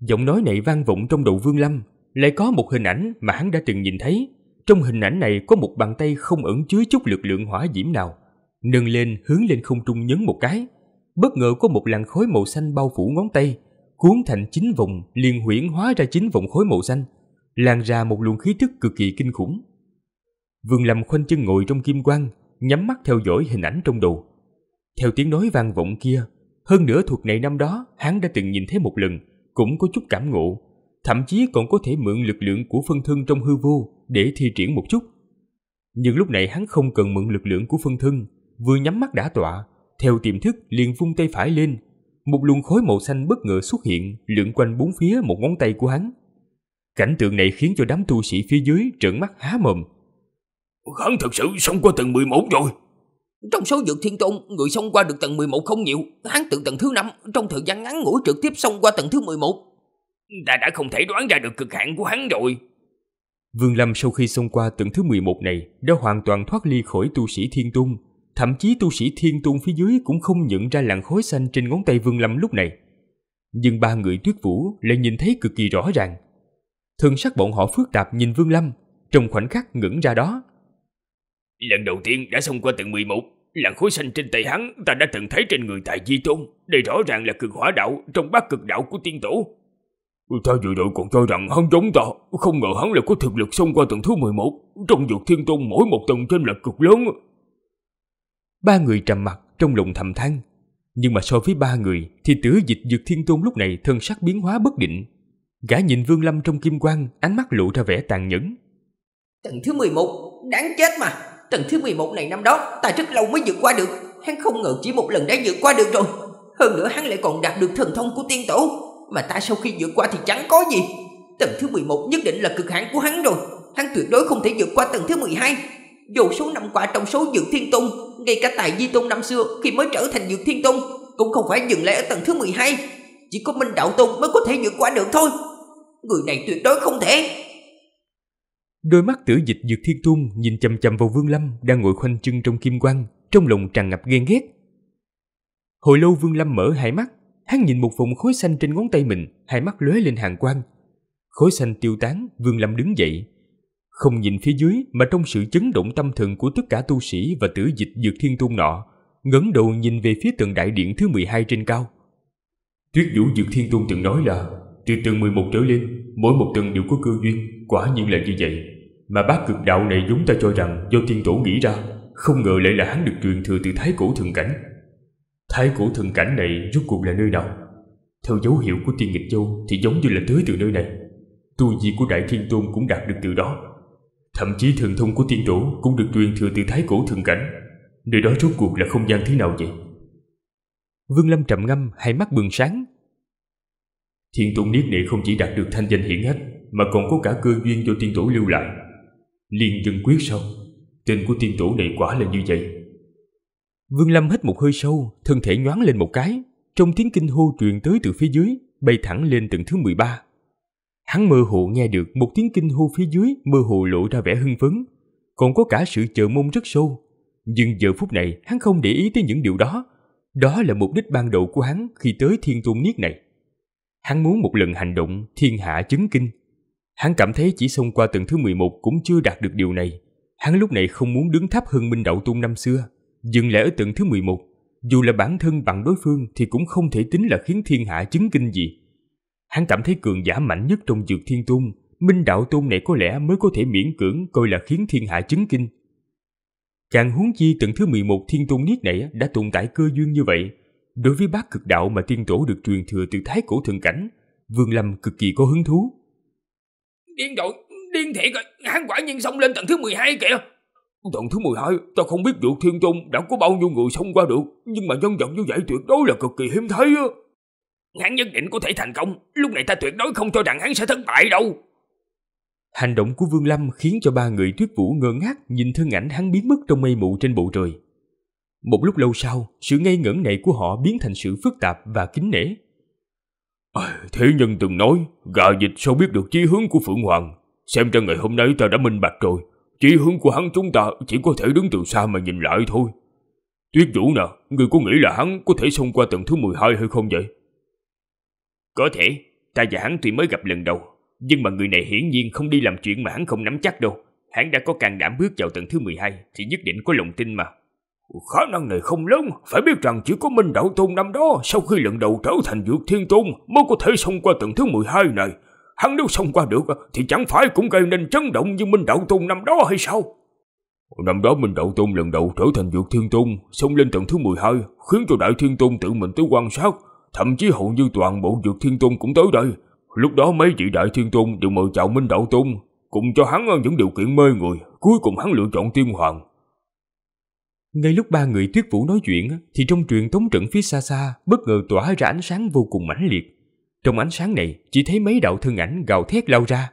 Giọng nói này vang vọng trong đầu Vương Lâm Lại có một hình ảnh mà hắn đã từng nhìn thấy trong hình ảnh này có một bàn tay không ẩn chứa chút lực lượng hỏa diễm nào, nâng lên hướng lên không trung nhấn một cái. Bất ngờ có một làn khói màu xanh bao phủ ngón tay, cuốn thành chín vòng liền huyễn hóa ra chín vòng khói màu xanh, lan ra một luồng khí tức cực kỳ kinh khủng. Vương Lâm khoanh chân ngồi trong kim quang, nhắm mắt theo dõi hình ảnh trong đầu. Theo tiếng nói vang vọng kia, hơn nữa thuộc này năm đó hắn đã từng nhìn thấy một lần, cũng có chút cảm ngộ, thậm chí còn có thể mượn lực lượng của phân thân trong hư vô để thi triển một chút. Nhưng lúc này hắn không cần mượn lực lượng của phân thân, vừa nhắm mắt đã tọa, theo tiềm thức liền vung tay phải lên. Một luồng khối màu xanh bất ngờ xuất hiện, lượn quanh bốn phía một ngón tay của hắn. Cảnh tượng này khiến cho đám tu sĩ phía dưới trợn mắt há mồm. Hắn thật sự xông qua tầng 11 rồi. Trong số dược thiên tôn, người xông qua được tầng 11 không nhiều. Hắn từ tầng thứ 5, trong thời gian ngắn ngủi trực tiếp xông qua tầng thứ 11. Ta đã không thể đoán ra được cực hạn của hắn rồi. Vương Lâm sau khi xông qua tầng thứ 11 này đã hoàn toàn thoát ly khỏi tu sĩ Thiên Tung. Thậm chí tu sĩ Thiên Tung phía dưới cũng không nhận ra làn khói xanh trên ngón tay Vương Lâm lúc này. Nhưng ba người tuyết vũ lại nhìn thấy cực kỳ rõ ràng. Thường sắc bọn họ phức tạp nhìn Vương Lâm, trong khoảnh khắc ngẩng ra đó. Lần đầu tiên đã xông qua tầng 11, làn khối xanh trên tay hắn ta đã từng thấy trên người tại Di Tôn. Đây rõ ràng là cực hỏa đạo trong bát cực đạo của tiên tổ. Ta dự liệu còn cho rằng hắn giống ta, không ngờ hắn lại có thực lực xông qua tầng thứ 11, trong dược thiên tôn mỗi một tầng trên là cực lớn. Ba người trầm mặt trong lòng thầm than, nhưng mà so với ba người thì tứ dịch dược thiên tôn lúc này thân sắc biến hóa bất định. Gã nhìn Vương Lâm trong kim quang, ánh mắt lộ ra vẻ tàn nhẫn. Tầng thứ 11, đáng chết mà. Tầng thứ 11 này năm đó, ta rất lâu mới vượt qua được. Hắn không ngờ chỉ một lần đã vượt qua được rồi. Hơn nữa hắn lại còn đạt được thần thông của tiên tổ mà ta sau khi vượt qua thì chẳng có gì Tầng thứ 11 nhất định là cực hạn của hắn rồi Hắn tuyệt đối không thể vượt qua tầng thứ 12 Dù số năm qua trong số Dược Thiên Tôn Ngay cả tại Di Tôn năm xưa Khi mới trở thành Dược Thiên Tôn Cũng không phải dừng lại ở tầng thứ 12 Chỉ có Minh Đạo Tôn mới có thể vượt qua được thôi Người này tuyệt đối không thể Đôi mắt tử dịch Dược Thiên Tôn Nhìn chầm chầm vào Vương Lâm Đang ngồi khoanh chân trong kim quang Trong lòng tràn ngập ghen ghét Hồi lâu Vương Lâm mở hai mắt Hắn nhìn một vùng khối xanh trên ngón tay mình, hai mắt lóe lên hàng quang. Khối xanh tiêu tán, Vương Lâm đứng dậy. Không nhìn phía dưới mà trong sự chấn động tâm thần của tất cả tu sĩ và tử dịch dược thiên tôn nọ, ngẩng đầu nhìn về phía tầng đại điện thứ 12 trên cao. Tuyết Vũ Dược Thiên Tôn từng nói là từ tầng 11 trở lên, mỗi một tầng đều có cơ duyên, quả nhiên là như vậy. Mà bác cực đạo này chúng ta cho rằng do thiên tổ nghĩ ra, không ngờ lại là hắn được truyền thừa từ thái cổ thượng cảnh. Thái cổ thần cảnh này rốt cuộc là nơi nào Theo dấu hiệu của tiên nghịch châu Thì giống như là tới từ nơi này Tu vi của Đại Thiên Tôn cũng đạt được từ đó Thậm chí thần thông của tiên tổ Cũng được truyền thừa từ thái cổ thần cảnh Nơi đó rốt cuộc là không gian thế nào vậy Vương Lâm trầm ngâm Hai mắt bừng sáng Thiên Tôn Niết Nệ không chỉ đạt được thanh danh hiển hách Mà còn có cả cơ duyên do tiên tổ lưu lại Liên dân quyết sau Tên của tiên tổ này quả là như vậy Vương Lâm hít một hơi sâu, thân thể nhoáng lên một cái, trong tiếng kinh hô truyền tới từ phía dưới, bay thẳng lên tầng thứ 13. Hắn mơ hồ nghe được một tiếng kinh hô phía dưới mơ hồ lộ ra vẻ hưng phấn, còn có cả sự chờ mong rất sâu. Nhưng giờ phút này hắn không để ý tới những điều đó. Đó là mục đích ban đầu của hắn khi tới thiên tôn niết này. Hắn muốn một lần hành động thiên hạ chứng kinh. Hắn cảm thấy chỉ xông qua tầng thứ 11 cũng chưa đạt được điều này. Hắn lúc này không muốn đứng thấp hơn Minh Đậu Tôn năm xưa Dừng lại ở tận thứ 11, dù là bản thân bằng đối phương thì cũng không thể tính là khiến thiên hạ chứng kinh gì. Hắn cảm thấy cường giả mạnh nhất trong dược thiên tung, minh đạo tôn này có lẽ mới có thể miễn cưỡng coi là khiến thiên hạ chứng kinh. Càng huống chi tận thứ 11 thiên tôn niết này đã tồn tại cơ duyên như vậy. Đối với bác cực đạo mà tiên tổ được truyền thừa từ thái cổ thần cảnh, Vương Lâm cực kỳ có hứng thú. Điên đội, điên thiệt rồi, hắn quả nhiên xông lên tận thứ 12 kìa. Tần thứ 12, ta không biết vụ thiên trung đã có bao nhiêu người xông qua được, nhưng mà nhân vật như vậy tuyệt đối là cực kỳ hiếm thấy á. Hắn nhất định có thể thành công, lúc này ta tuyệt đối không cho rằng hắn sẽ thất bại đâu. Hành động của Vương Lâm khiến cho ba người tuyết vũ ngơ ngác nhìn thân ảnh hắn biến mất trong mây mù trên bầu trời. Một lúc lâu sau, sự ngây ngẩn này của họ biến thành sự phức tạp và kính nể. À, thế nhân từng nói, gà dịch sao biết được chí hướng của Phượng Hoàng. Xem ra ngày hôm nay ta đã minh bạch rồi, chỉ hướng của hắn chúng ta chỉ có thể đứng từ xa mà nhìn lại thôi. Tuyết Vũ nè, người có nghĩ là hắn có thể xông qua tầng thứ 12 hay không vậy? Có thể, ta và hắn tuy mới gặp lần đầu, nhưng mà người này hiển nhiên không đi làm chuyện mà hắn không nắm chắc đâu. Hắn đã có can đảm bước vào tầng thứ 12 thì nhất định có lòng tin mà. Khả năng này không lớn, phải biết rằng chỉ có Minh Đạo Tôn năm đó sau khi lần đầu trở thành Dược Thiên Tôn mới có thể xông qua tầng thứ 12 này hắn nếu xông qua được thì chẳng phải cũng gây nên chấn động như Minh Đạo Tôn năm đó hay sao? Năm đó Minh Đạo Tôn lần đầu trở thành dược thiên tôn, xông lên tầng thứ 12, khiến cho Đại Thiên Tôn tự mình tới quan sát, thậm chí hầu như toàn bộ dược thiên tôn cũng tới đây. Lúc đó mấy vị Đại Thiên Tôn đều mời chào Minh Đạo Tôn, cùng cho hắn những điều kiện mê người, cuối cùng hắn lựa chọn tiên hoàng. Ngay lúc ba người tuyết vũ nói chuyện thì trong truyền tống trận phía xa xa bất ngờ tỏa ra ánh sáng vô cùng mãnh liệt. Trong ánh sáng này chỉ thấy mấy đạo thân ảnh gào thét lao ra.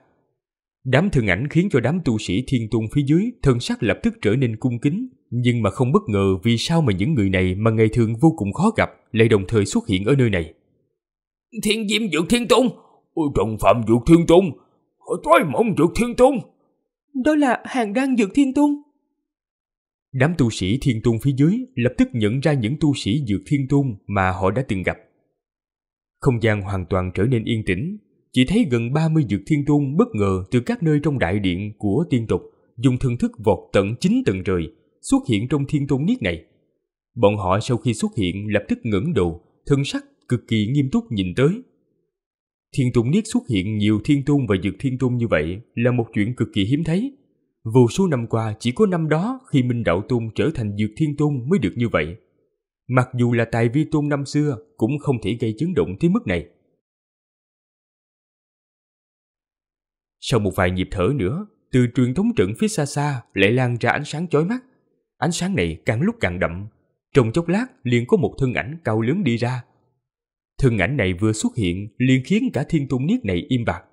Đám thân ảnh khiến cho đám tu sĩ thiên tôn phía dưới thân sắc lập tức trở nên cung kính, nhưng mà không bất ngờ vì sao mà những người này mà ngày thường vô cùng khó gặp lại đồng thời xuất hiện ở nơi này. Thiên Diêm Dược Thiên Tôn! Ôi Phạm Dược Thiên Tôn! Hỏi tối mộng Dược Thiên Tôn! Đó là hàng đan Dược Thiên Tôn! Đám tu sĩ Thiên Tôn phía dưới lập tức nhận ra những tu sĩ Dược Thiên Tôn mà họ đã từng gặp. Không gian hoàn toàn trở nên yên tĩnh, chỉ thấy gần 30 dược thiên trung bất ngờ từ các nơi trong đại điện của tiên tộc dùng thân thức vọt tận chín tầng trời, xuất hiện trong thiên tôn niết này. Bọn họ sau khi xuất hiện lập tức ngẩng đầu, thân sắc cực kỳ nghiêm túc nhìn tới. Thiên tôn niết xuất hiện nhiều thiên tôn và dược thiên tôn như vậy là một chuyện cực kỳ hiếm thấy. Vô số năm qua chỉ có năm đó khi Minh Đạo Tôn trở thành dược thiên tôn mới được như vậy. Mặc dù là tài Vi Tôn năm xưa cũng không thể gây chấn động tới mức này. Sau một vài nhịp thở nữa, từ truyền thống trận phía xa xa lại lan ra ánh sáng chói mắt. Ánh sáng này càng lúc càng đậm, trong chốc lát liền có một thân ảnh cao lớn đi ra. Thân ảnh này vừa xuất hiện liền khiến cả thiên tôn niết này im bặt.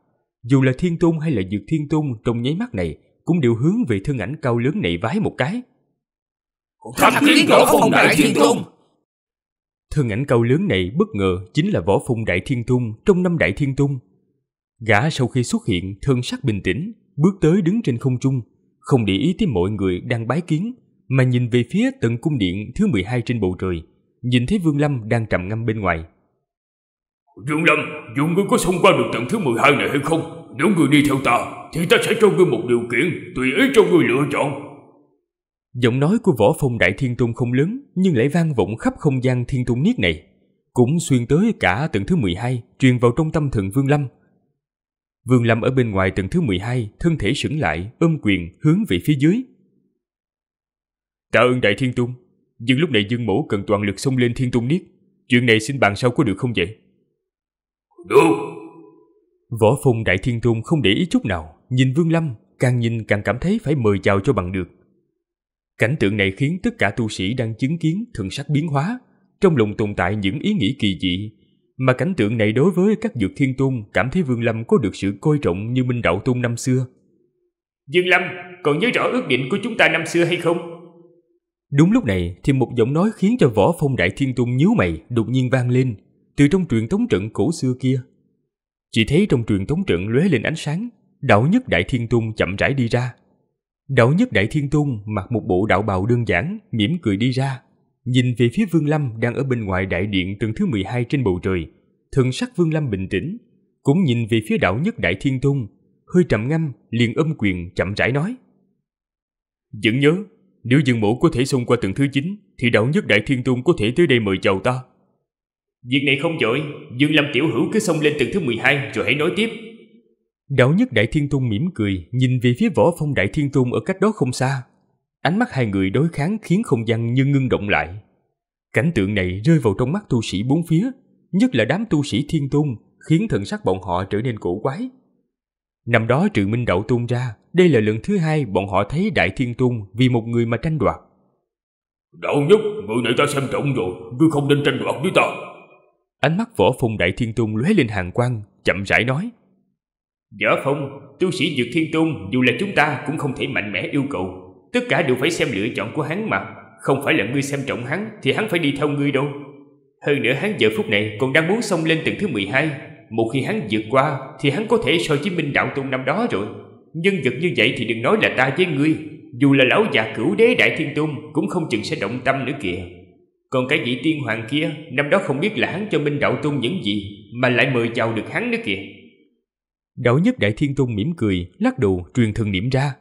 Dù là thiên tôn hay là dược thiên tôn trong nháy mắt này cũng đều hướng về thân ảnh cao lớn này vái một cái. Thập kiến tổ phong đại thiên tôn! Thân ảnh cao lớn này bất ngờ chính là võ phùng Đại Thiên Tung trong năm Đại Thiên Tung. Gã sau khi xuất hiện thân sắc bình tĩnh, bước tới đứng trên không trung, không để ý tới mọi người đang bái kiến, mà nhìn về phía tận cung điện thứ 12 trên bầu trời, nhìn thấy Vương Lâm đang trầm ngâm bên ngoài. Vương Lâm, dù ngươi có xông qua được tận thứ 12 này hay không, nếu ngươi đi theo ta, thì ta sẽ cho ngươi một điều kiện tùy ý cho ngươi lựa chọn. Giọng nói của võ phong đại thiên tung không lớn nhưng lại vang vọng khắp không gian thiên tung niết này, cũng xuyên tới cả tầng thứ 12 truyền vào trong tâm thượng Vương Lâm. Vương Lâm ở bên ngoài tầng thứ 12 thân thể sững lại ôm quyền hướng về phía dưới. Tạ ơn đại thiên tung, nhưng lúc này Dương Mổ cần toàn lực xông lên thiên tung niết. Chuyện này xin bàn sau có được không vậy? Được. Võ Phong Đại Thiên Tôn không để ý chút nào, nhìn Vương Lâm, càng nhìn càng cảm thấy phải mời chào cho bằng được. Cảnh tượng này khiến tất cả tu sĩ đang chứng kiến thần sắc biến hóa, trong lòng tồn tại những ý nghĩ kỳ dị. Mà cảnh tượng này đối với các dược thiên tôn cảm thấy Vương Lâm có được sự coi trọng như Minh Đạo Tôn năm xưa. Dương Lâm, còn nhớ rõ ước định của chúng ta năm xưa hay không? Đúng lúc này thì một giọng nói khiến cho võ phong đại thiên tôn nhíu mày đột nhiên vang lên từ trong truyền tống trận cổ xưa kia. Chỉ thấy trong truyền tống trận lóe lên ánh sáng, đạo nhất đại thiên tôn chậm rãi đi ra, Đậu nhất đại thiên tung mặc một bộ đạo bào đơn giản, mỉm cười đi ra. Nhìn về phía Vương Lâm đang ở bên ngoài đại điện tầng thứ 12 trên bầu trời. Thần sắc Vương Lâm bình tĩnh, cũng nhìn về phía đạo nhất đại thiên tung, hơi trầm ngâm liền âm quyền chậm rãi nói. Vẫn nhớ, nếu dương mẫu có thể xông qua tầng thứ 9 thì đạo nhất đại thiên tung có thể tới đây mời chào ta. Việc này không dội, Dương Lâm tiểu hữu cứ xông lên tầng thứ 12 rồi hãy nói tiếp. Đạo nhất Đại Thiên Tôn mỉm cười, nhìn về phía võ phong Đại Thiên Tôn ở cách đó không xa. Ánh mắt hai người đối kháng khiến không gian như ngưng động lại. Cảnh tượng này rơi vào trong mắt tu sĩ bốn phía, nhất là đám tu sĩ Thiên Tôn, khiến thần sắc bọn họ trở nên cổ quái. Năm đó trừ Minh Đạo Tôn ra, đây là lần thứ hai bọn họ thấy Đại Thiên Tôn vì một người mà tranh đoạt. Đạo nhất, người này ta xem trọng rồi, ngươi không nên tranh đoạt với ta. Ánh mắt võ phong Đại Thiên Tôn lóe lên hàng quang, chậm rãi nói. Võ phong, tu sĩ Dược Thiên Tôn dù là chúng ta cũng không thể mạnh mẽ yêu cầu. Tất cả đều phải xem lựa chọn của hắn mà. Không phải là ngươi xem trọng hắn thì hắn phải đi theo ngươi đâu. Hơn nữa hắn giờ phút này còn đang muốn xông lên tầng thứ 12. Một khi hắn vượt qua thì hắn có thể so với Minh Đạo Tôn năm đó rồi. nhưng vật như vậy thì đừng nói là ta với ngươi. Dù là lão già cửu đế Đại Thiên Tôn cũng không chừng sẽ động tâm nữa kìa. Còn cái vị tiên hoàng kia năm đó không biết là hắn cho Minh Đạo Tôn những gì mà lại mời chào được hắn nữa kìa. Đạo nhất đại thiên tôn mỉm cười, lắc đầu truyền thần niệm ra.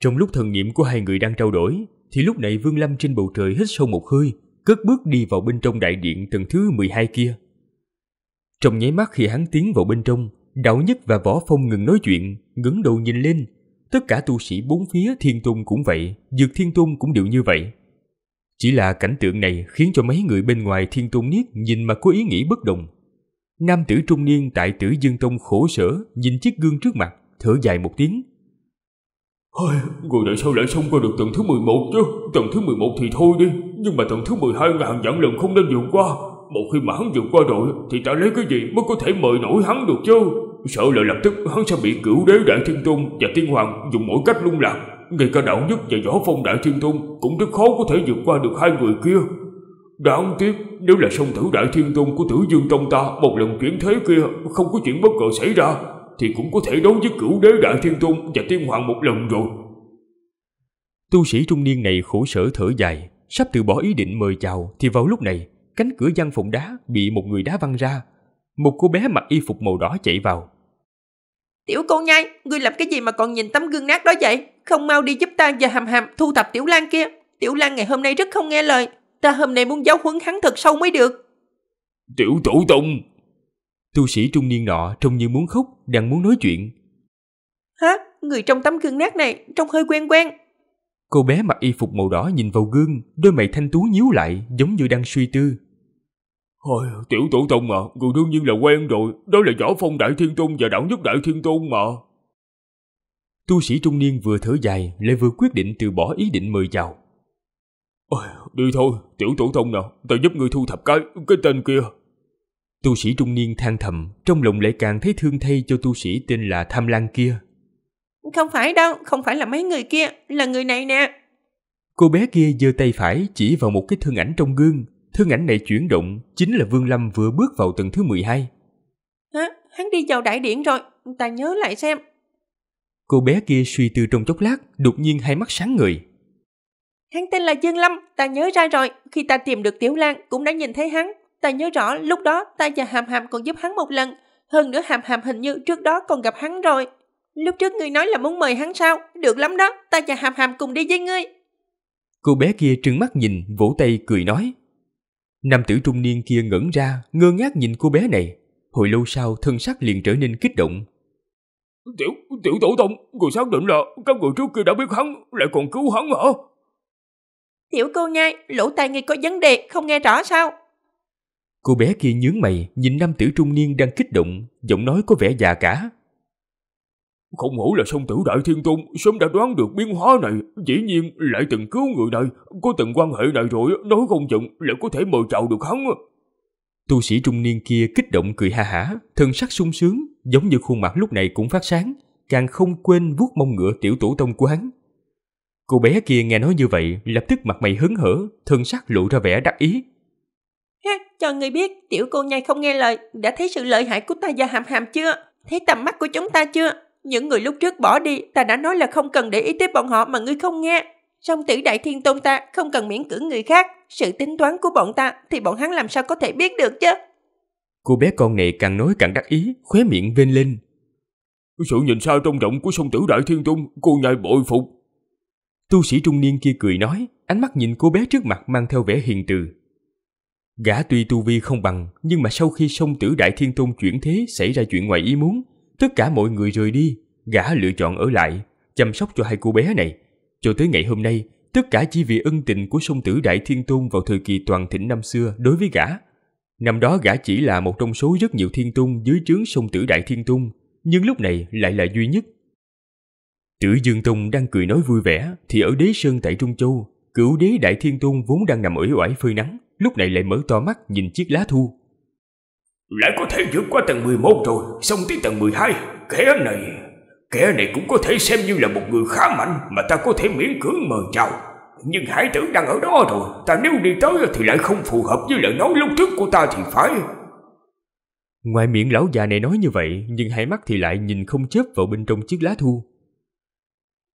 Trong lúc thần niệm của hai người đang trao đổi, thì lúc này Vương Lâm trên bầu trời hít sâu một hơi, cất bước đi vào bên trong đại điện tầng thứ 12 kia. Trong nháy mắt khi hắn tiến vào bên trong, Đạo Nhất và Võ Phong ngừng nói chuyện, ngẩng đầu nhìn lên. Tất cả tu sĩ bốn phía Thiên Tôn cũng vậy, Dược Thiên Tôn cũng đều như vậy. Chỉ là cảnh tượng này khiến cho mấy người bên ngoài Thiên Tôn Niết nhìn mà có ý nghĩ bất đồng. Nam tử trung niên tại tử Dương Tông khổ sở nhìn chiếc gương trước mặt, thở dài một tiếng. Ôi, người đợi sao lại xông qua được tầng thứ 11 chứ? Tầng thứ 11 thì thôi đi, nhưng mà tầng thứ 12 ngàn dặn lần không nên vượt qua. Một khi mà hắn vượt qua rồi thì ta lấy cái gì mới có thể mời nổi hắn được chứ? Sợ là lập tức hắn sẽ bị cửu đế đại thiên tôn và tiên hoàng dùng mỗi cách lung lạc. Ngay cả đạo nhất và võ phong đại thiên tôn cũng rất khó có thể vượt qua được hai người kia. Đáng tiếc nếu là song tử đại thiên tôn của tử dương trong ta Một lần chuyển thế kia không có chuyện bất ngờ xảy ra Thì cũng có thể đấu với cửu đế đại thiên tôn và tiên hoàng một lần rồi Tu sĩ trung niên này khổ sở thở dài Sắp từ bỏ ý định mời chào Thì vào lúc này cánh cửa gian phòng đá bị một người đá văng ra Một cô bé mặc y phục màu đỏ chạy vào Tiểu cô nhai, ngươi làm cái gì mà còn nhìn tấm gương nát đó vậy? Không mau đi giúp ta và hàm hàm thu thập Tiểu Lan kia. Tiểu Lan ngày hôm nay rất không nghe lời, ta hôm nay muốn giáo huấn hắn thật sâu mới được. Tiểu tổ tông! Tu sĩ trung niên nọ trông như muốn khóc, đang muốn nói chuyện. Hả? Người trong tấm gương nát này trông hơi quen quen. Cô bé mặc y phục màu đỏ nhìn vào gương, đôi mày thanh tú nhíu lại giống như đang suy tư. Ôi, tiểu tổ tông mà, người đương nhiên là quen rồi, đó là võ phong đại thiên tôn và đạo nhất đại thiên tôn mà. Tu sĩ trung niên vừa thở dài lại vừa quyết định từ bỏ ý định mời chào. Ôi, đi thôi, tiểu tổ tông nào, ta giúp ngươi thu thập cái, cái tên kia. Tu sĩ trung niên than thầm, trong lòng lại càng thấy thương thay cho tu sĩ tên là Tham Lan kia. Không phải đâu, không phải là mấy người kia, là người này nè. Cô bé kia giơ tay phải chỉ vào một cái thương ảnh trong gương. Thương ảnh này chuyển động, chính là Vương Lâm vừa bước vào tầng thứ 12. Hả? Hắn đi vào đại điện rồi, ta nhớ lại xem. Cô bé kia suy tư trong chốc lát, đột nhiên hai mắt sáng người. Hắn tên là Dương Lâm, ta nhớ ra rồi, khi ta tìm được Tiểu Lan cũng đã nhìn thấy hắn. Ta nhớ rõ lúc đó ta và Hàm Hàm còn giúp hắn một lần, hơn nữa Hàm Hàm hình như trước đó còn gặp hắn rồi. Lúc trước ngươi nói là muốn mời hắn sao? Được lắm đó, ta và Hàm Hàm cùng đi với ngươi. Cô bé kia trừng mắt nhìn, vỗ tay cười nói. Nam tử trung niên kia ngẩn ra, ngơ ngác nhìn cô bé này. Hồi lâu sau, thân sắc liền trở nên kích động. Tiểu, tiểu tổ tông, người xác định là các người trước kia đã biết hắn, lại còn cứu hắn hả? Tiểu cô nhai, lỗ tai nghe có vấn đề, không nghe rõ sao? Cô bé kia nhướng mày, nhìn nam tử trung niên đang kích động, giọng nói có vẻ già cả. Không hổ là song tử đại thiên tôn, sớm đã đoán được biến hóa này, dĩ nhiên lại từng cứu người này, có từng quan hệ này rồi, nói không chừng lại có thể mời chào được hắn. Tu sĩ trung niên kia kích động cười ha hả, thân sắc sung sướng, giống như khuôn mặt lúc này cũng phát sáng, càng không quên vuốt mông ngựa tiểu tổ tông của hắn. Cô bé kia nghe nói như vậy, lập tức mặt mày hứng hở, thân sắc lộ ra vẻ đắc ý. Cho người biết, tiểu cô nhai không nghe lời, đã thấy sự lợi hại của ta và hàm hàm chưa? Thấy tầm mắt của chúng ta chưa? Những người lúc trước bỏ đi, ta đã nói là không cần để ý tới bọn họ mà ngươi không nghe. Song tử đại thiên tôn ta không cần miễn cưỡng người khác. Sự tính toán của bọn ta thì bọn hắn làm sao có thể biết được chứ? Cô bé con này càng nói càng đắc ý, khóe miệng vên lên. Sự nhìn xa trong rộng của sông tử đại thiên tôn, cô nhai bội phục. Tu sĩ trung niên kia cười nói, ánh mắt nhìn cô bé trước mặt mang theo vẻ hiền từ. Gã tuy tu vi không bằng, nhưng mà sau khi song tử Đại Thiên Tôn chuyển thế xảy ra chuyện ngoài ý muốn, tất cả mọi người rời đi, gã lựa chọn ở lại, chăm sóc cho hai cô bé này. Cho tới ngày hôm nay, tất cả chỉ vì ân tình của song tử Đại Thiên Tôn vào thời kỳ toàn thịnh năm xưa đối với gã. Năm đó gã chỉ là một trong số rất nhiều thiên tôn dưới trướng song tử Đại Thiên Tôn, nhưng lúc này lại là duy nhất Trữ Dương Tông đang cười nói vui vẻ thì ở Đế Sơn tại Trung Châu, cửu đế Đại Thiên Tôn vốn đang nằm uể oải phơi nắng, lúc này lại mở to mắt nhìn chiếc lá thu. Lại có thể vượt qua tầng 11 rồi, xong tới tầng 12, kẻ này, kẻ này cũng có thể xem như là một người khá mạnh mà ta có thể miễn cưỡng mời chào. Nhưng hải tử đang ở đó rồi, ta nếu đi tới thì lại không phù hợp với lời nói lúc trước của ta thì phải. Ngoài miệng lão già này nói như vậy, nhưng hai mắt thì lại nhìn không chớp vào bên trong chiếc lá thu,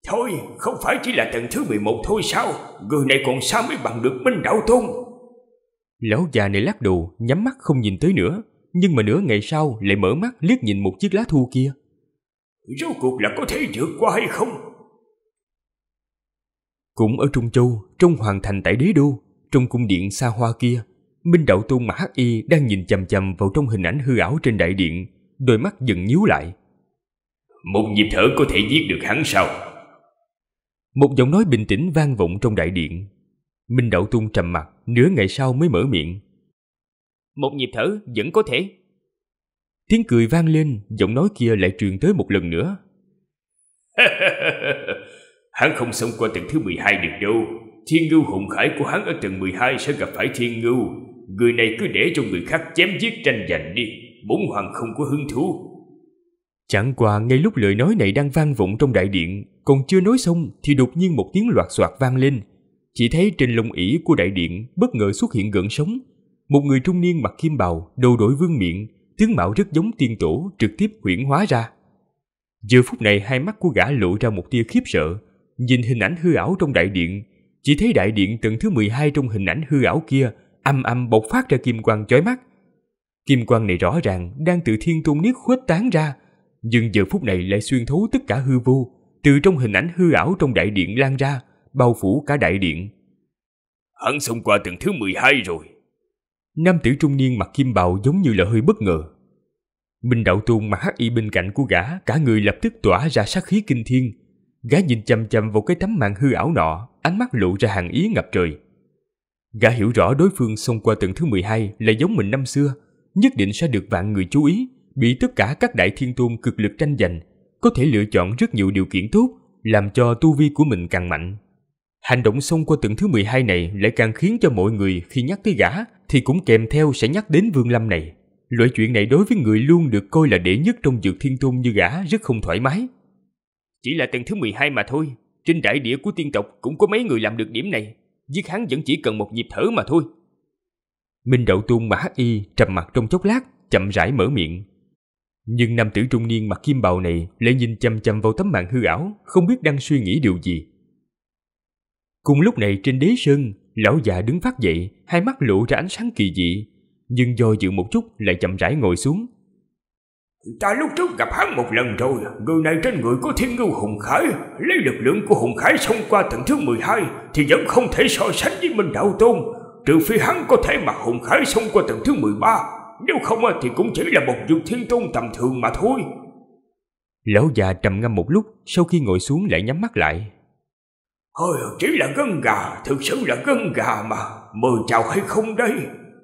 Thôi, không phải chỉ là tầng thứ 11 thôi sao? Người này còn sao mới bằng được Minh Đạo Tôn? Lão già này lắc đầu, nhắm mắt không nhìn tới nữa. Nhưng mà nửa ngày sau lại mở mắt liếc nhìn một chiếc lá thu kia. Rốt cuộc là có thể vượt qua hay không? Cũng ở Trung Châu, trong hoàng thành tại đế đô, trong cung điện xa hoa kia, Minh Đạo Tôn mà Hắc Y đang nhìn chầm chầm vào trong hình ảnh hư ảo trên đại điện, đôi mắt dần nhíu lại. Một nhịp thở có thể giết được hắn sao? Một giọng nói bình tĩnh vang vọng trong đại điện. Minh Đạo Tung trầm mặt, nửa ngày sau mới mở miệng. Một nhịp thở vẫn có thể. Tiếng cười vang lên, giọng nói kia lại truyền tới một lần nữa. hắn không xông qua tầng thứ 12 được đâu. Thiên ngưu hùng khải của hắn ở tầng 12 sẽ gặp phải thiên ngưu. Người này cứ để cho người khác chém giết tranh giành đi. Bốn hoàng không có hứng thú, Chẳng qua ngay lúc lời nói này đang vang vọng trong đại điện, còn chưa nói xong thì đột nhiên một tiếng loạt soạt vang lên. Chỉ thấy trên lông ỉ của đại điện bất ngờ xuất hiện gợn sóng. Một người trung niên mặc kim bào, đầu đội vương miệng, tướng mạo rất giống tiên tổ trực tiếp huyển hóa ra. Giờ phút này hai mắt của gã lộ ra một tia khiếp sợ, nhìn hình ảnh hư ảo trong đại điện, chỉ thấy đại điện tầng thứ 12 trong hình ảnh hư ảo kia âm âm bộc phát ra kim quang chói mắt. Kim quang này rõ ràng đang từ thiên tôn niết khuếch tán ra, nhưng giờ phút này lại xuyên thấu tất cả hư vô, từ trong hình ảnh hư ảo trong đại điện lan ra, bao phủ cả đại điện. Hắn xông qua tầng thứ 12 rồi. Nam tử trung niên mặc kim bào giống như là hơi bất ngờ. Minh đạo tôn mà hắc y bên cạnh của gã, cả người lập tức tỏa ra sát khí kinh thiên. Gã nhìn chằm chằm vào cái tấm màn hư ảo nọ, ánh mắt lộ ra hàng ý ngập trời. Gã hiểu rõ đối phương xông qua tầng thứ 12 là giống mình năm xưa, nhất định sẽ được vạn người chú ý, bị tất cả các đại thiên tôn cực lực tranh giành, có thể lựa chọn rất nhiều điều kiện tốt, làm cho tu vi của mình càng mạnh. Hành động xông qua tận thứ 12 này lại càng khiến cho mọi người khi nhắc tới gã thì cũng kèm theo sẽ nhắc đến Vương Lâm này. Loại chuyện này đối với người luôn được coi là đệ nhất trong dược thiên tôn như gã rất không thoải mái. Chỉ là tầng thứ 12 mà thôi, trên đại địa của tiên tộc cũng có mấy người làm được điểm này, giết hắn vẫn chỉ cần một nhịp thở mà thôi. Minh Đậu Tôn Mã Y trầm mặt trong chốc lát, chậm rãi mở miệng. Nhưng nam tử trung niên mặc kim bào này lại nhìn chăm chăm vào tấm mạng hư ảo, không biết đang suy nghĩ điều gì. Cùng lúc này trên đế sơn, lão già đứng phát dậy, hai mắt lộ ra ánh sáng kỳ dị, nhưng do dự một chút lại chậm rãi ngồi xuống. Ta lúc trước gặp hắn một lần rồi, người này trên người có thiên ngưu hùng khải, lấy lực lượng của hùng khải xông qua tầng thứ 12 thì vẫn không thể so sánh với Minh Đạo Tôn, trừ phi hắn có thể mặc hùng khải xông qua tầng thứ 13. Nếu không thì cũng chỉ là một dược thiên trung tầm thường mà thôi Lão già trầm ngâm một lúc Sau khi ngồi xuống lại nhắm mắt lại Ôi, chỉ là gân gà Thực sự là gân gà mà Mời chào hay không đây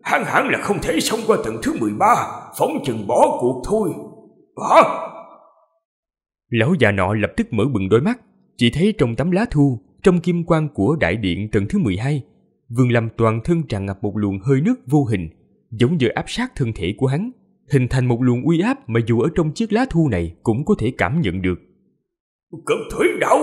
Hẳn hẳn là không thể sống qua tầng thứ 13 Phóng chừng bỏ cuộc thôi Hả Lão già nọ lập tức mở bừng đôi mắt Chỉ thấy trong tấm lá thu Trong kim quang của đại điện tầng thứ 12 Vương Lâm toàn thân tràn ngập một luồng hơi nước vô hình giống như áp sát thân thể của hắn, hình thành một luồng uy áp mà dù ở trong chiếc lá thu này cũng có thể cảm nhận được. Cấm thủy đạo!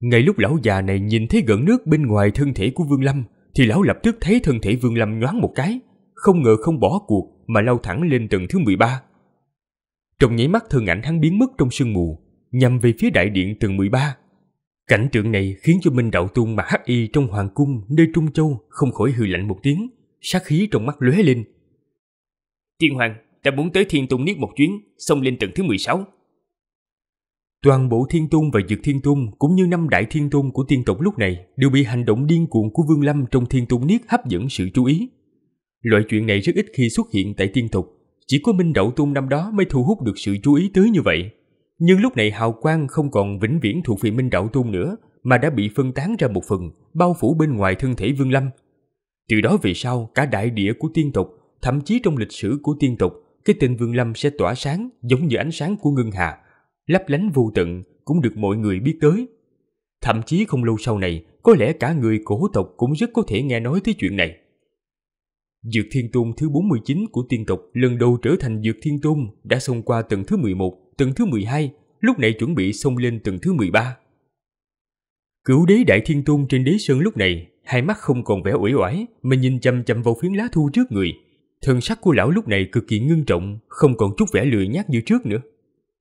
Ngay lúc lão già này nhìn thấy gần nước bên ngoài thân thể của Vương Lâm, thì lão lập tức thấy thân thể Vương Lâm nhoáng một cái, không ngờ không bỏ cuộc mà lao thẳng lên tầng thứ 13. Trong nháy mắt thân ảnh hắn biến mất trong sương mù, nhằm về phía đại điện tầng 13. Cảnh tượng này khiến cho Minh Đạo Tôn mà hắc y trong hoàng cung nơi Trung Châu không khỏi hừ lạnh một tiếng, sát khí trong mắt lóe lên. Tiên Hoàng, ta muốn tới Thiên Tung Niết một chuyến, xông lên tầng thứ 16. Toàn bộ Thiên Tung và Dược Thiên Tung cũng như năm đại Thiên Tung của tiên tộc lúc này đều bị hành động điên cuồng của Vương Lâm trong Thiên Tung Niết hấp dẫn sự chú ý. Loại chuyện này rất ít khi xuất hiện tại tiên tộc, chỉ có Minh Đậu Tung năm đó mới thu hút được sự chú ý tới như vậy. Nhưng lúc này hào quang không còn vĩnh viễn thuộc về Minh Đậu Tung nữa, mà đã bị phân tán ra một phần, bao phủ bên ngoài thân thể Vương Lâm, từ đó về sau, cả đại địa của tiên tộc thậm chí trong lịch sử của tiên tộc cái tên Vương Lâm sẽ tỏa sáng giống như ánh sáng của ngân hà, lấp lánh vô tận cũng được mọi người biết tới. Thậm chí không lâu sau này, có lẽ cả người cổ tộc cũng rất có thể nghe nói tới chuyện này. Dược Thiên Tôn thứ 49 của tiên tộc lần đầu trở thành Dược Thiên Tôn đã xông qua tầng thứ 11, tầng thứ 12, lúc này chuẩn bị xông lên tầng thứ 13. Cửu đế Đại Thiên Tôn trên đế sơn lúc này hai mắt không còn vẻ uể oải mà nhìn chằm chằm vào phiến lá thu trước người. thân sắc của lão lúc này cực kỳ ngưng trọng, không còn chút vẻ lười nhác như trước nữa.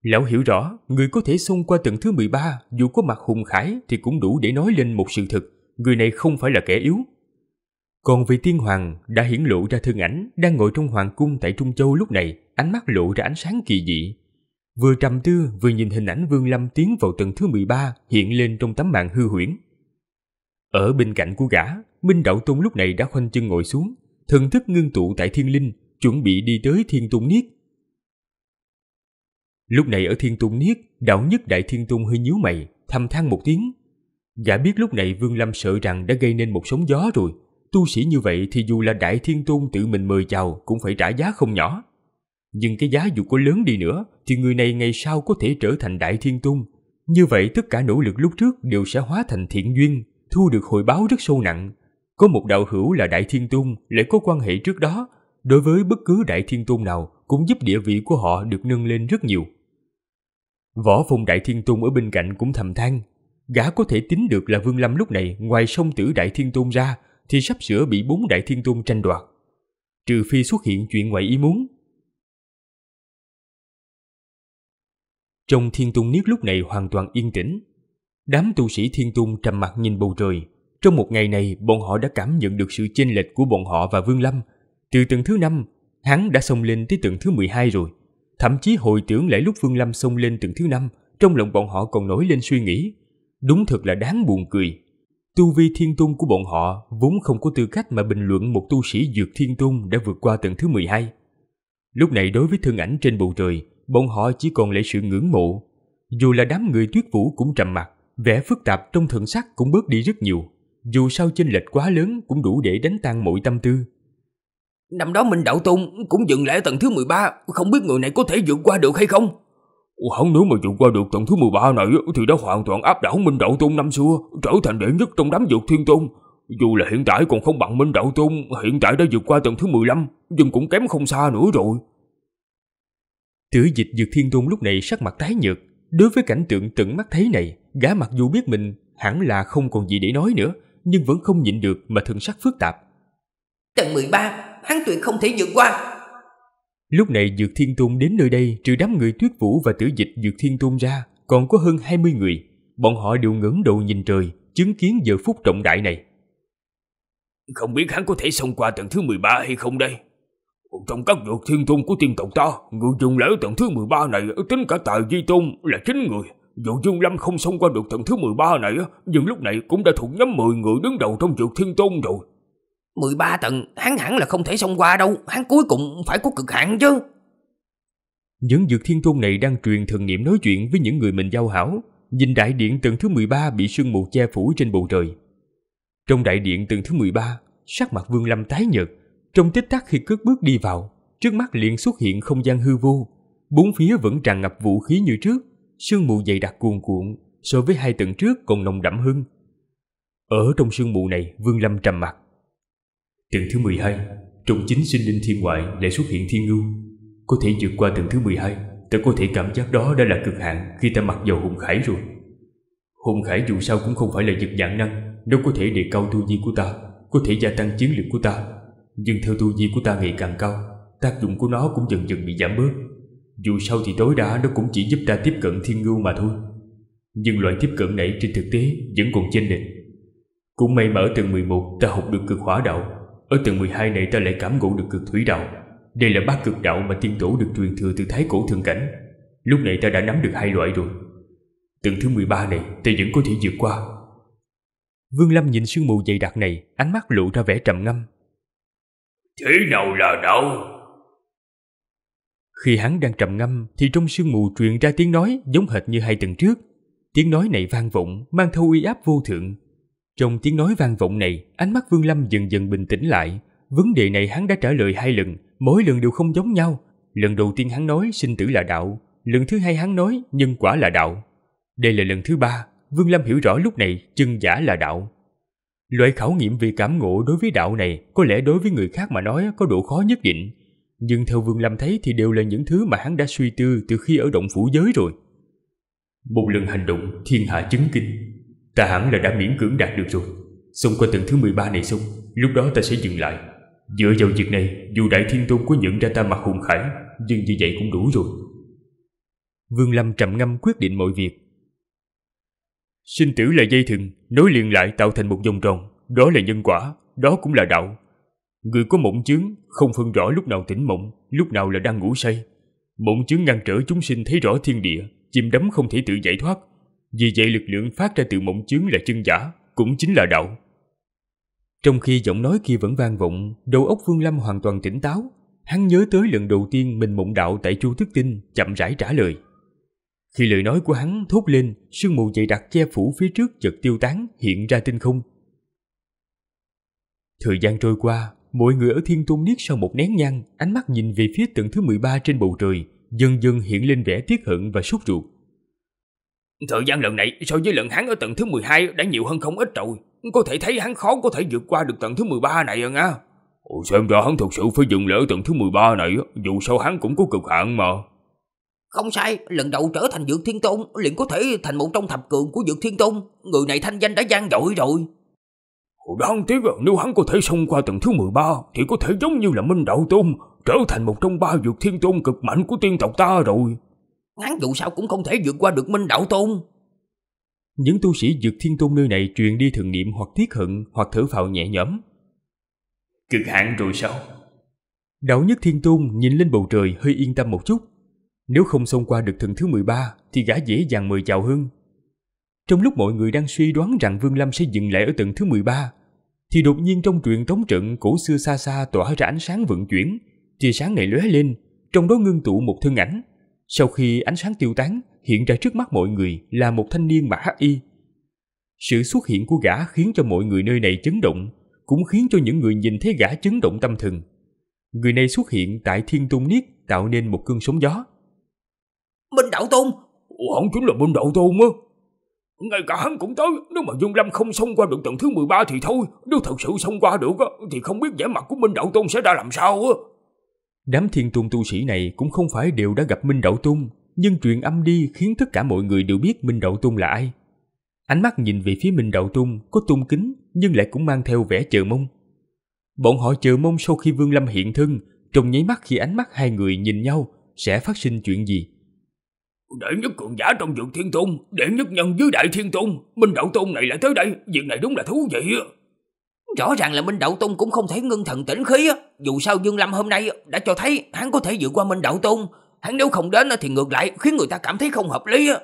Lão hiểu rõ, người có thể xông qua tầng thứ 13, dù có mặt hùng khải thì cũng đủ để nói lên một sự thật, người này không phải là kẻ yếu. Còn vị tiên hoàng đã hiển lộ ra thân ảnh đang ngồi trong hoàng cung tại Trung Châu lúc này, ánh mắt lộ ra ánh sáng kỳ dị. Vừa trầm tư vừa nhìn hình ảnh Vương Lâm tiến vào tầng thứ 13 hiện lên trong tấm màn hư huyễn. Ở bên cạnh của gã, Minh Đạo Tôn lúc này đã khoanh chân ngồi xuống, thần thức ngưng tụ tại thiên linh, chuẩn bị đi tới thiên tôn niết. Lúc này ở thiên tôn niết, đạo nhất đại thiên tôn hơi nhíu mày, thầm than một tiếng. Gã biết lúc này Vương Lâm sợ rằng đã gây nên một sóng gió rồi, tu sĩ như vậy thì dù là đại thiên tôn tự mình mời chào cũng phải trả giá không nhỏ. Nhưng cái giá dù có lớn đi nữa thì người này ngày sau có thể trở thành đại thiên tôn. Như vậy tất cả nỗ lực lúc trước đều sẽ hóa thành thiện duyên, thu được hồi báo rất sâu nặng. Có một đạo hữu là Đại Thiên tung lại có quan hệ trước đó, đối với bất cứ Đại Thiên tung nào cũng giúp địa vị của họ được nâng lên rất nhiều. Võ Phong Đại Thiên tung ở bên cạnh cũng thầm than, gã có thể tính được là Vương Lâm lúc này ngoài sông tử Đại Thiên tung ra thì sắp sửa bị bốn Đại Thiên tung tranh đoạt. Trừ phi xuất hiện chuyện ngoài ý muốn. Trong Thiên tung Niết lúc này hoàn toàn yên tĩnh, Đám tu sĩ thiên tung trầm mặt nhìn bầu trời. Trong một ngày này, bọn họ đã cảm nhận được sự chênh lệch của bọn họ và Vương Lâm. Từ tầng thứ năm, hắn đã xông lên tới tầng thứ 12 rồi. Thậm chí hồi tưởng lại lúc Vương Lâm xông lên tầng thứ năm, trong lòng bọn họ còn nổi lên suy nghĩ. Đúng thật là đáng buồn cười. Tu vi thiên tung của bọn họ vốn không có tư cách mà bình luận một tu sĩ dược thiên tung đã vượt qua tầng thứ 12. Lúc này đối với thân ảnh trên bầu trời, bọn họ chỉ còn lại sự ngưỡng mộ. Dù là đám người tuyết vũ cũng trầm mặt, Vẻ phức tạp trong thượng sắc cũng bớt đi rất nhiều, dù sao chênh lệch quá lớn cũng đủ để đánh tan mọi tâm tư. Năm đó mình đạo tung cũng dừng lại tầng thứ 13, không biết người này có thể vượt qua được hay không? Hắn nếu mà vượt qua được tầng thứ 13 này thì đã hoàn toàn áp đảo Minh Đạo Tôn năm xưa, trở thành đệ nhất trong đám dược thiên tôn. Dù là hiện tại còn không bằng Minh Đạo Tôn, hiện tại đã vượt qua tầng thứ 15, nhưng cũng kém không xa nữa rồi. Tử dịch dược thiên tôn lúc này sắc mặt tái nhợt, Đối với cảnh tượng tận mắt thấy này, gã mặc dù biết mình hẳn là không còn gì để nói nữa, nhưng vẫn không nhịn được mà thân sắc phức tạp. Tầng 13, hắn tuyệt không thể vượt qua. Lúc này Dược Thiên Tôn đến nơi đây trừ đám người tuyết vũ và tử dịch Dược Thiên Tôn ra, còn có hơn 20 người. Bọn họ đều ngẩng đầu nhìn trời, chứng kiến giờ phút trọng đại này. Không biết hắn có thể xông qua tầng thứ 13 hay không đây? Trong các việc thiên tôn của tiên tộc ta, người dùng lễ tận thứ 13 này tính cả tài di tôn là chính người. Dù Dương Lâm không xông qua được tận thứ 13 này, nhưng lúc này cũng đã thuộc nhóm 10 người đứng đầu trong việc thiên tôn rồi. 13 tầng, hắn hẳn là không thể xông qua đâu, hắn cuối cùng phải có cực hạn chứ. Những dược thiên tôn này đang truyền thần niệm nói chuyện với những người mình giao hảo, nhìn đại điện tầng thứ 13 bị sương mù che phủ trên bầu trời. Trong đại điện tầng thứ 13, sắc mặt Vương Lâm tái nhợt, trong tích tắc khi cước bước đi vào, trước mắt liền xuất hiện không gian hư vô. Bốn phía vẫn tràn ngập vũ khí như trước, sương mù dày đặc cuồn cuộn, so với hai tầng trước còn nồng đậm hơn. Ở trong sương mù này, Vương Lâm trầm mặc tầng thứ 12, trùng chính sinh linh thiên ngoại lại xuất hiện thiên ngưu. Có thể vượt qua tầng thứ 12, ta có thể cảm giác đó đã là cực hạn khi ta mặc vào hùng khải rồi. Hùng khải dù sao cũng không phải là vật dạng năng, nó có thể đề cao tu vi của ta, có thể gia tăng chiến lược của ta, nhưng theo tu vi của ta ngày càng cao Tác dụng của nó cũng dần dần bị giảm bớt Dù sao thì tối đa nó cũng chỉ giúp ta tiếp cận thiên ngưu mà thôi Nhưng loại tiếp cận này trên thực tế vẫn còn chênh lệch Cũng may mà ở tầng 11 ta học được cực hỏa đạo Ở tầng 12 này ta lại cảm ngộ được cực thủy đạo Đây là bát cực đạo mà tiên tổ được truyền thừa từ thái cổ thượng cảnh Lúc này ta đã nắm được hai loại rồi Tầng thứ 13 này ta vẫn có thể vượt qua Vương Lâm nhìn sương mù dày đặc này Ánh mắt lộ ra vẻ trầm ngâm Thế nào là đâu? Khi hắn đang trầm ngâm thì trong sương mù truyền ra tiếng nói giống hệt như hai tuần trước. Tiếng nói này vang vọng, mang thâu uy áp vô thượng. Trong tiếng nói vang vọng này, ánh mắt Vương Lâm dần dần bình tĩnh lại. Vấn đề này hắn đã trả lời hai lần, mỗi lần đều không giống nhau. Lần đầu tiên hắn nói sinh tử là đạo, lần thứ hai hắn nói nhân quả là đạo. Đây là lần thứ ba, Vương Lâm hiểu rõ lúc này chân giả là đạo. Loại khảo nghiệm về cảm ngộ đối với đạo này có lẽ đối với người khác mà nói có độ khó nhất định. Nhưng theo Vương Lâm thấy thì đều là những thứ mà hắn đã suy tư từ khi ở động phủ giới rồi. Một lần hành động thiên hạ chứng kinh, ta hẳn là đã miễn cưỡng đạt được rồi. Xong qua tầng thứ 13 này xong, lúc đó ta sẽ dừng lại. Dựa vào việc này, dù Đại Thiên Tôn có nhận ra ta mặt hùng khải, nhưng như vậy cũng đủ rồi. Vương Lâm trầm ngâm quyết định mọi việc Sinh tử là dây thừng, nối liền lại tạo thành một vòng tròn, đó là nhân quả, đó cũng là đạo. Người có mộng chướng không phân rõ lúc nào tỉnh mộng, lúc nào là đang ngủ say. Mộng chướng ngăn trở chúng sinh thấy rõ thiên địa, chìm đắm không thể tự giải thoát. Vì vậy lực lượng phát ra từ mộng chướng là chân giả, cũng chính là đạo. Trong khi giọng nói kia vẫn vang vọng, đầu óc Vương Lâm hoàn toàn tỉnh táo. Hắn nhớ tới lần đầu tiên mình mộng đạo tại Chu Thức Tinh, chậm rãi trả lời. Khi lời nói của hắn thốt lên, sương mù dày đặc che phủ phía trước chợt tiêu tán hiện ra tinh không. Thời gian trôi qua, mọi người ở Thiên Tôn Niết sau một nén nhang, ánh mắt nhìn về phía tầng thứ 13 trên bầu trời, dần dần hiện lên vẻ tiếc hận và sốt ruột. Thời gian lần này so với lần hắn ở tầng thứ 12 đã nhiều hơn không ít rồi. Có thể thấy hắn khó có thể vượt qua được tầng thứ 13 này rồi à nha. Ồ, xem ra hắn thật sự phải dừng lại ở tầng thứ 13 này, dù sao hắn cũng có cực hạn mà. Không sai, lần đầu trở thành Dược Thiên Tôn liền có thể thành một trong thập cường của Dược Thiên Tôn. Người này thanh danh đã gian dội rồi. Đáng tiếc là nếu hắn có thể xông qua tầng thứ 13 thì có thể giống như là Minh Đạo Tôn trở thành một trong ba Dược Thiên Tôn cực mạnh của tiên tộc ta rồi. Hắn dù sao cũng không thể vượt qua được Minh Đạo Tôn. Những tu sĩ Dược Thiên Tôn nơi này truyền đi thường niệm hoặc thiết hận hoặc thở phào nhẹ nhõm. Cực hạn rồi sao? Đạo nhất Thiên Tôn nhìn lên bầu trời hơi yên tâm một chút nếu không xông qua được thần thứ 13 thì gã dễ dàng mời chào hơn. Trong lúc mọi người đang suy đoán rằng Vương Lâm sẽ dừng lại ở tầng thứ 13, thì đột nhiên trong truyện tống trận cổ xưa xa xa tỏa ra ánh sáng vận chuyển, tia sáng này lóe lên, trong đó ngưng tụ một thân ảnh. Sau khi ánh sáng tiêu tán, hiện ra trước mắt mọi người là một thanh niên mặc hắc y. Sự xuất hiện của gã khiến cho mọi người nơi này chấn động, cũng khiến cho những người nhìn thấy gã chấn động tâm thần. Người này xuất hiện tại Thiên Tung Niết tạo nên một cơn sóng gió, Minh Đạo Tôn không chính là Minh Đạo Tôn á Ngay cả hắn cũng tới Nếu mà Dương Lâm không xông qua được tầng thứ 13 thì thôi Nếu thật sự xông qua được á Thì không biết vẻ mặt của Minh Đạo Tôn sẽ ra làm sao á Đám thiên tôn tu sĩ này Cũng không phải đều đã gặp Minh Đạo Tôn Nhưng truyền âm đi khiến tất cả mọi người đều biết Minh Đạo Tôn là ai Ánh mắt nhìn về phía Minh Đạo Tôn Có tôn kính nhưng lại cũng mang theo vẻ chờ mong Bọn họ chờ mong sau khi Vương Lâm hiện thân Trong nháy mắt khi ánh mắt hai người nhìn nhau Sẽ phát sinh chuyện gì Đệ nhất cường giả trong dược thiên tôn, đệ nhất nhân dưới đại thiên tôn, Minh Đậu Tôn này lại tới đây, việc này đúng là thú vị á. Rõ ràng là Minh Đậu Tôn cũng không thể ngưng thần tĩnh khí á, dù sao Dương Lâm hôm nay đã cho thấy hắn có thể vượt qua Minh Đậu Tôn, hắn nếu không đến thì ngược lại khiến người ta cảm thấy không hợp lý á.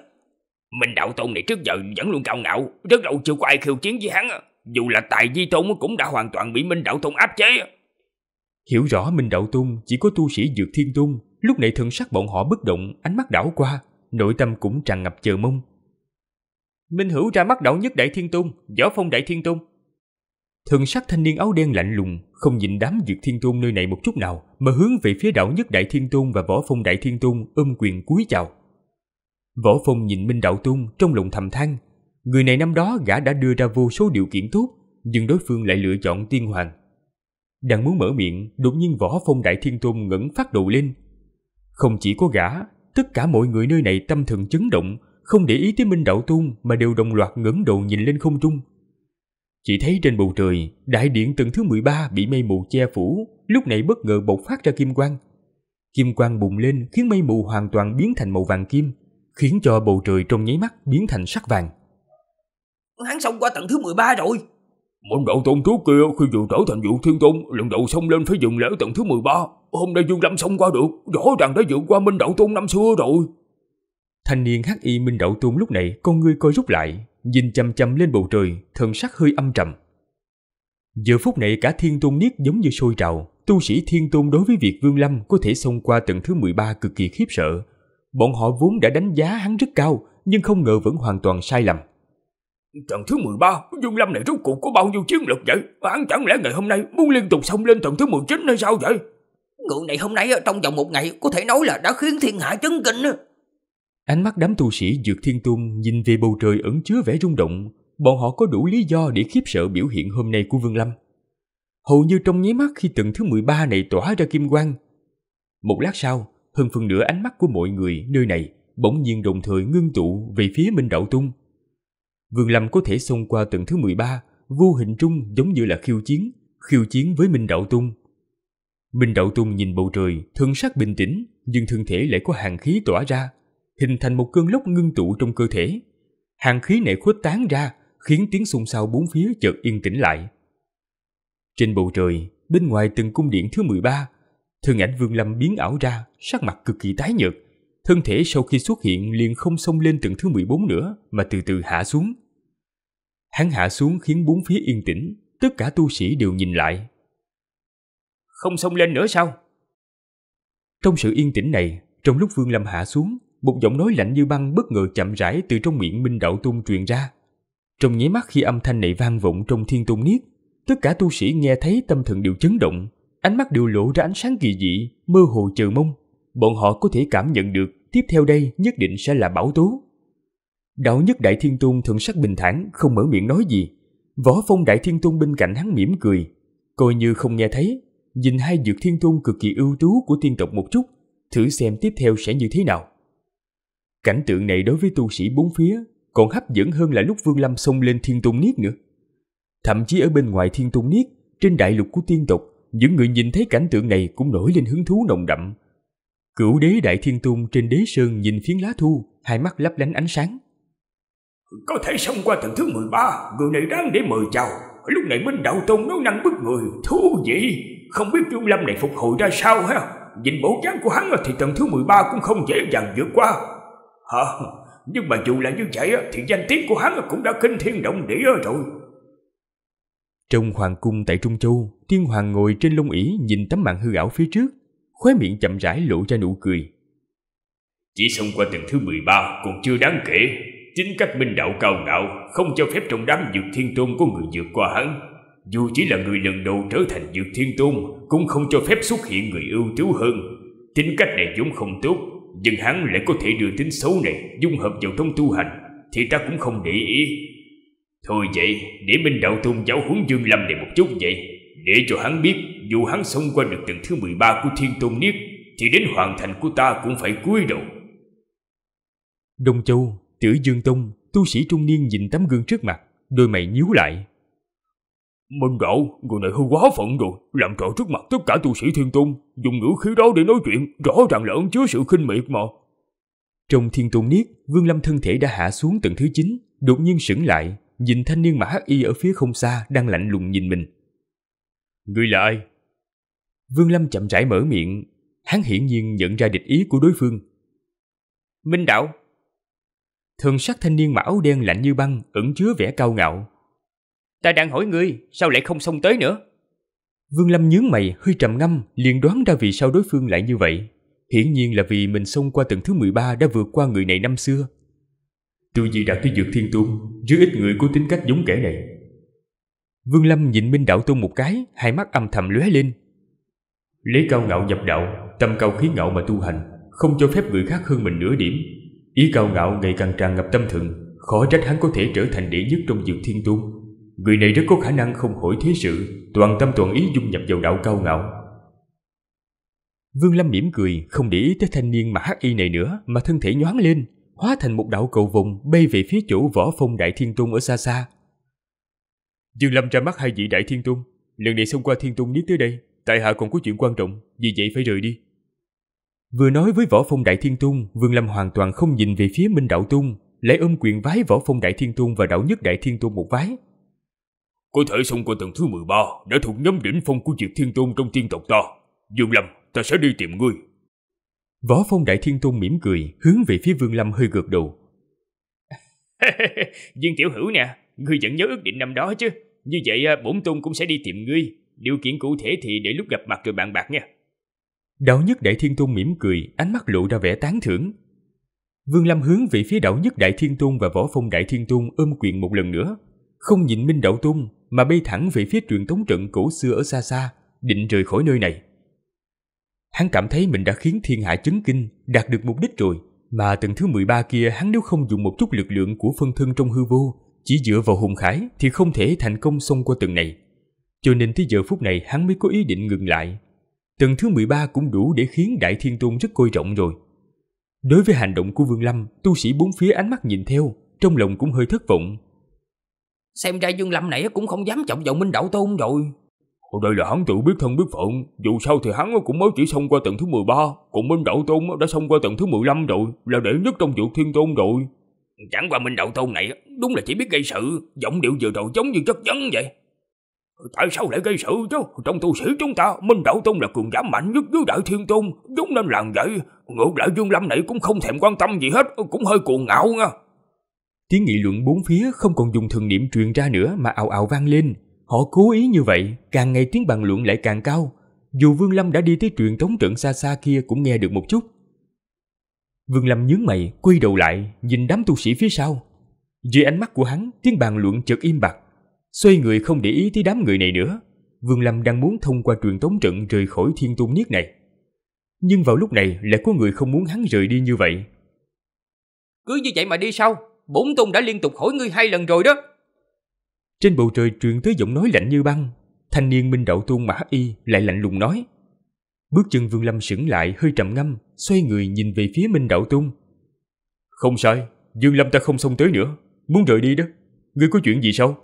Minh Đạo Tôn này trước giờ vẫn luôn cao ngạo, rất lâu chưa có ai khiêu chiến với hắn, dù là tài di tôn cũng đã hoàn toàn bị Minh Đạo Tôn áp chế. Hiểu rõ Minh Đạo Tôn chỉ có tu sĩ Dược Thiên Tôn, lúc này thần sắc bọn họ bất động, ánh mắt đảo qua, nội tâm cũng tràn ngập chờ mong. Minh Hữu ra mắt đạo nhất Đại Thiên Tôn, võ phong Đại Thiên Tôn. thường sắc thanh niên áo đen lạnh lùng, không nhìn đám dược thiên tôn nơi này một chút nào, mà hướng về phía đạo nhất Đại Thiên Tôn và võ phong Đại Thiên Tôn ôm quyền cúi chào. Võ phong nhìn Minh Đạo Tôn trong lòng thầm than, người này năm đó gã đã đưa ra vô số điều kiện tốt, nhưng đối phương lại lựa chọn tiên hoàng. Đang muốn mở miệng, đột nhiên võ phong Đại Thiên Tôn ngẩng phát đầu lên. Không chỉ có gã, tất cả mọi người nơi này tâm thần chấn động, không để ý tới Minh Đạo Tôn mà đều đồng loạt ngẩng đầu nhìn lên không trung. Chỉ thấy trên bầu trời, đại điện tầng thứ 13 bị mây mù che phủ, lúc này bất ngờ bộc phát ra kim quang. Kim quang bùng lên khiến mây mù hoàn toàn biến thành màu vàng kim, khiến cho bầu trời trong nháy mắt biến thành sắc vàng. Hắn xong qua tầng thứ 13 rồi. Môn đạo tôn trước kia khi vừa trở thành vụ thiên tôn, lần đầu xong lên phải dừng lại ở tầng thứ 13. Hôm nay Dương Lâm xông qua được, rõ ràng đã vượt qua Minh Đậu Tôn năm xưa rồi. Thanh niên hắc y Minh Đậu Tôn lúc này con ngươi coi rút lại, nhìn chăm chăm lên bầu trời, thần sắc hơi âm trầm. Giờ phút này cả thiên tôn niết giống như sôi trào, tu sĩ thiên tôn đối với việc Vương Lâm có thể xông qua tầng thứ 13 cực kỳ khiếp sợ. Bọn họ vốn đã đánh giá hắn rất cao, nhưng không ngờ vẫn hoàn toàn sai lầm. Tầng thứ 13, Dương Lâm này rốt cuộc có bao nhiêu chiến lực vậy? Hắn chẳng lẽ ngày hôm nay muốn liên tục xông lên tầng thứ 19 hay sao vậy? Người này hôm nay trong vòng một ngày có thể nói là đã khiến thiên hạ chấn kinh. Ánh mắt đám tu sĩ dược thiên tung nhìn về bầu trời ẩn chứa vẻ rung động. Bọn họ có đủ lý do để khiếp sợ biểu hiện hôm nay của Vương Lâm. Hầu như trong nháy mắt khi tầng thứ 13 này tỏa ra kim quang. Một lát sau, hơn phần nửa ánh mắt của mọi người nơi này bỗng nhiên đồng thời ngưng tụ về phía Minh Đạo Tung. Vương Lâm có thể xông qua tầng thứ 13, vô hình trung giống như là khiêu chiến, khiêu chiến với Minh Đạo Tung. Minh Đậu Tung nhìn bầu trời, thân sắc bình tĩnh, nhưng thân thể lại có hàn khí tỏa ra, hình thành một cơn lốc ngưng tụ trong cơ thể. hàn khí này khuếch tán ra, khiến tiếng xung xao bốn phía chợt yên tĩnh lại. Trên bầu trời, bên ngoài từng cung điện thứ 13, thân ảnh Vương Lâm biến ảo ra, sắc mặt cực kỳ tái nhợt. Thân thể sau khi xuất hiện liền không xông lên tầng thứ 14 nữa mà từ từ hạ xuống. Hắn hạ xuống khiến bốn phía yên tĩnh, tất cả tu sĩ đều nhìn lại, không xông lên nữa sao? Trong sự yên tĩnh này, trong lúc Vương Lâm hạ xuống, một giọng nói lạnh như băng bất ngờ chậm rãi từ trong miệng Minh Đạo tung truyền ra. Trong nháy mắt khi âm thanh này vang vọng trong thiên tung niết, tất cả tu sĩ nghe thấy tâm thần đều chấn động, ánh mắt đều lộ ra ánh sáng kỳ dị, mơ hồ chờ mong. Bọn họ có thể cảm nhận được tiếp theo đây nhất định sẽ là bảo tú Đạo nhất Đại Thiên Tôn thường sắc bình thản, không mở miệng nói gì. Võ phong Đại Thiên Tôn bên cạnh hắn mỉm cười, coi như không nghe thấy, nhìn hai dược thiên thôn cực kỳ ưu tú của tiên tộc một chút, thử xem tiếp theo sẽ như thế nào. Cảnh tượng này đối với tu sĩ bốn phía còn hấp dẫn hơn là lúc Vương Lâm xông lên thiên tôn niết nữa. Thậm chí ở bên ngoài thiên tôn niết, trên đại lục của tiên tộc, những người nhìn thấy cảnh tượng này cũng nổi lên hứng thú nồng đậm. Cửu đế đại thiên tôn trên đế sơn nhìn phiến lá thu, hai mắt lấp lánh ánh sáng. Có thể xông qua tầng thứ 13, người này đáng để mời chào. Lúc này Minh Đạo Tôn nói năng bức người, thú vị. Không biết Trung Lâm này phục hồi ra sao ha Nhìn bộ dáng của hắn thì tầng thứ 13 cũng không dễ dàng vượt qua Hả Nhưng mà dù là như vậy thì danh tiếng của hắn cũng đã kinh thiên động địa rồi Trong hoàng cung tại Trung Châu thiên Hoàng ngồi trên lông ỷ nhìn tấm mạng hư ảo phía trước Khóe miệng chậm rãi lộ ra nụ cười Chỉ xông qua tầng thứ 13 còn chưa đáng kể Chính các minh đạo cao ngạo Không cho phép trong đám dược thiên tôn của người vượt qua hắn dù chỉ là người lần đầu trở thành dược thiên tôn Cũng không cho phép xuất hiện người ưu tú hơn Tính cách này vốn không tốt Nhưng hắn lại có thể đưa tính xấu này Dung hợp vào trong tu hành Thì ta cũng không để ý Thôi vậy để Minh Đạo Tôn giáo huấn Dương Lâm này một chút vậy Để cho hắn biết Dù hắn xông qua được tầng thứ 13 của thiên tôn niết Thì đến hoàn thành của ta cũng phải cúi đầu Đông Châu, Tử Dương Tông Tu sĩ trung niên nhìn tấm gương trước mặt Đôi mày nhíu lại minh đạo người này hư quá phận rồi, làm trò trước mặt tất cả tu sĩ thiên tôn, dùng ngữ khí đó để nói chuyện, rõ ràng là ẩn chứa sự khinh miệt mà. Trong thiên tôn niết, Vương Lâm thân thể đã hạ xuống tầng thứ 9, đột nhiên sững lại, nhìn thanh niên mà hắc y ở phía không xa đang lạnh lùng nhìn mình. Người là ai? Vương Lâm chậm rãi mở miệng, hắn hiển nhiên nhận ra địch ý của đối phương. Minh Đạo thường sắc thanh niên mà áo đen lạnh như băng, ẩn chứa vẻ cao ngạo, Ta đang hỏi ngươi, sao lại không xông tới nữa? Vương Lâm nhướng mày, hơi trầm ngâm, liền đoán ra vì sao đối phương lại như vậy. Hiển nhiên là vì mình xông qua tầng thứ 13 đã vượt qua người này năm xưa. Tu Di đạt tới dược thiên tôn, rất ít người có tính cách giống kẻ này. Vương Lâm nhìn Minh Đạo Tôn một cái, hai mắt âm thầm lóe lên. Lấy cao ngạo nhập đạo, tâm cao khí ngạo mà tu hành, không cho phép người khác hơn mình nửa điểm. Ý cao ngạo ngày càng tràn ngập tâm thượng, khó trách hắn có thể trở thành đệ nhất trong dược thiên tôn. Người này rất có khả năng không hỏi thế sự Toàn tâm toàn ý dung nhập vào đạo cao ngạo Vương Lâm mỉm cười Không để ý tới thanh niên mà hắc y này nữa Mà thân thể nhoáng lên Hóa thành một đạo cầu vùng Bay về phía chỗ võ phong đại thiên tung ở xa xa Dương Lâm ra mắt hai vị đại thiên tung, Lần này xông qua thiên tung niết tới đây Tại hạ còn có chuyện quan trọng Vì vậy phải rời đi Vừa nói với võ phong đại thiên tung, Vương Lâm hoàn toàn không nhìn về phía Minh Đạo tung, Lại ôm quyền vái võ phong đại thiên tung Và đạo nhất đại thiên tung một vái có thể xông qua tầng thứ 13 đã thuộc nhóm đỉnh phong của Diệt Thiên Tôn trong thiên tộc ta. Dương Lâm, ta sẽ đi tìm ngươi. Võ Phong Đại Thiên Tôn mỉm cười, hướng về phía Vương Lâm hơi gật đầu. Viên Tiểu Hữu nè, ngươi vẫn nhớ ước định năm đó chứ. Như vậy à, bổn tôn cũng sẽ đi tìm ngươi. Điều kiện cụ thể thì để lúc gặp mặt rồi bạn bạc nha. Đạo nhất Đại Thiên Tôn mỉm cười, ánh mắt lộ ra vẻ tán thưởng. Vương Lâm hướng về phía đạo nhất Đại Thiên Tôn và Võ Phong Đại Thiên Tôn ôm quyền một lần nữa, không nhìn Minh Đậu Tung mà bay thẳng về phía truyền thống trận cổ xưa ở xa xa, định rời khỏi nơi này. Hắn cảm thấy mình đã khiến thiên hạ chấn kinh, đạt được mục đích rồi, mà tầng thứ 13 kia hắn nếu không dùng một chút lực lượng của phân thân trong hư vô, chỉ dựa vào hùng khải thì không thể thành công xông qua tầng này. Cho nên tới giờ phút này hắn mới có ý định ngừng lại. Tầng thứ 13 cũng đủ để khiến Đại Thiên Tôn rất coi trọng rồi. Đối với hành động của Vương Lâm, tu sĩ bốn phía ánh mắt nhìn theo, trong lòng cũng hơi thất vọng, Xem ra Dương Lâm này cũng không dám trọng vào Minh Đậu Tôn rồi Ở đây là hắn tự biết thân biết phận Dù sao thì hắn cũng mới chỉ xong qua tầng thứ 13 Còn Minh Đậu Tôn đã xong qua tầng thứ 15 rồi Là đệ nhất trong dược thiên tôn rồi Chẳng qua Minh Đậu Tôn này Đúng là chỉ biết gây sự Giọng điệu vừa rồi giống như chất vấn vậy Tại sao lại gây sự chứ? Trong tu sĩ chúng ta, Minh Đạo tôn là cường giả mạnh nhất dưới đại thiên tôn, đúng nên làm vậy. Ngược lại Dương Lâm này cũng không thèm quan tâm gì hết, cũng hơi cuồng ngạo nha. Tiếng nghị luận bốn phía không còn dùng thường niệm truyền ra nữa mà ào ào vang lên. Họ cố ý như vậy, càng ngày tiếng bàn luận lại càng cao. Dù Vương Lâm đã đi tới truyền tống trận xa xa kia cũng nghe được một chút. Vương Lâm nhướng mày, quay đầu lại, nhìn đám tu sĩ phía sau. Dưới ánh mắt của hắn, tiếng bàn luận chợt im bặt. Xoay người không để ý tới đám người này nữa. Vương Lâm đang muốn thông qua truyền tống trận rời khỏi thiên tôn niết này. Nhưng vào lúc này lại có người không muốn hắn rời đi như vậy. Cứ như vậy mà đi sao? bổn tôn đã liên tục hỏi ngươi hai lần rồi đó. Trên bầu trời truyền tới giọng nói lạnh như băng, thanh niên minh đậu tuôn mã y lại lạnh lùng nói. Bước chân Vương Lâm sững lại hơi trầm ngâm, xoay người nhìn về phía Minh Đậu Tung. Không sai, Dương Lâm ta không xông tới nữa, muốn rời đi đó. Ngươi có chuyện gì sao?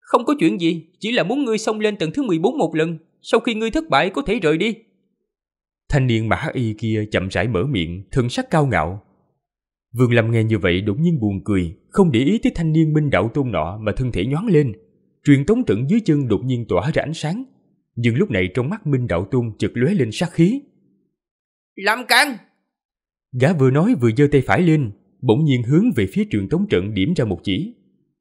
Không có chuyện gì, chỉ là muốn ngươi xông lên tầng thứ 14 một lần, sau khi ngươi thất bại có thể rời đi. Thanh niên mã y kia chậm rãi mở miệng, thân sắc cao ngạo, Vương Lâm nghe như vậy đột nhiên buồn cười, không để ý tới thanh niên minh đạo tôn nọ mà thân thể nhoáng lên. Truyền tống trận dưới chân đột nhiên tỏa ra ánh sáng, nhưng lúc này trong mắt minh đạo tôn chợt lóe lên sát khí. Lâm Căn! Gã vừa nói vừa giơ tay phải lên, bỗng nhiên hướng về phía truyền tống trận điểm ra một chỉ.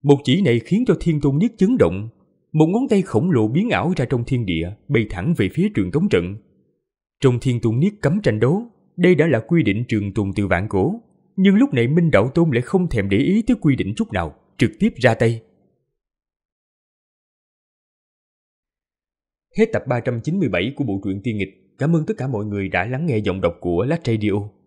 Một chỉ này khiến cho thiên tôn niết chấn động, một ngón tay khổng lồ biến ảo ra trong thiên địa, bay thẳng về phía truyền tống trận. Trong thiên tôn niết cấm tranh đấu, đây đã là quy định trường tồn từ vạn cổ nhưng lúc này Minh Đậu Tôn lại không thèm để ý tới quy định chút nào, trực tiếp ra tay. Hết tập 397 của bộ truyện tiên nghịch. Cảm ơn tất cả mọi người đã lắng nghe giọng đọc của Last Radio.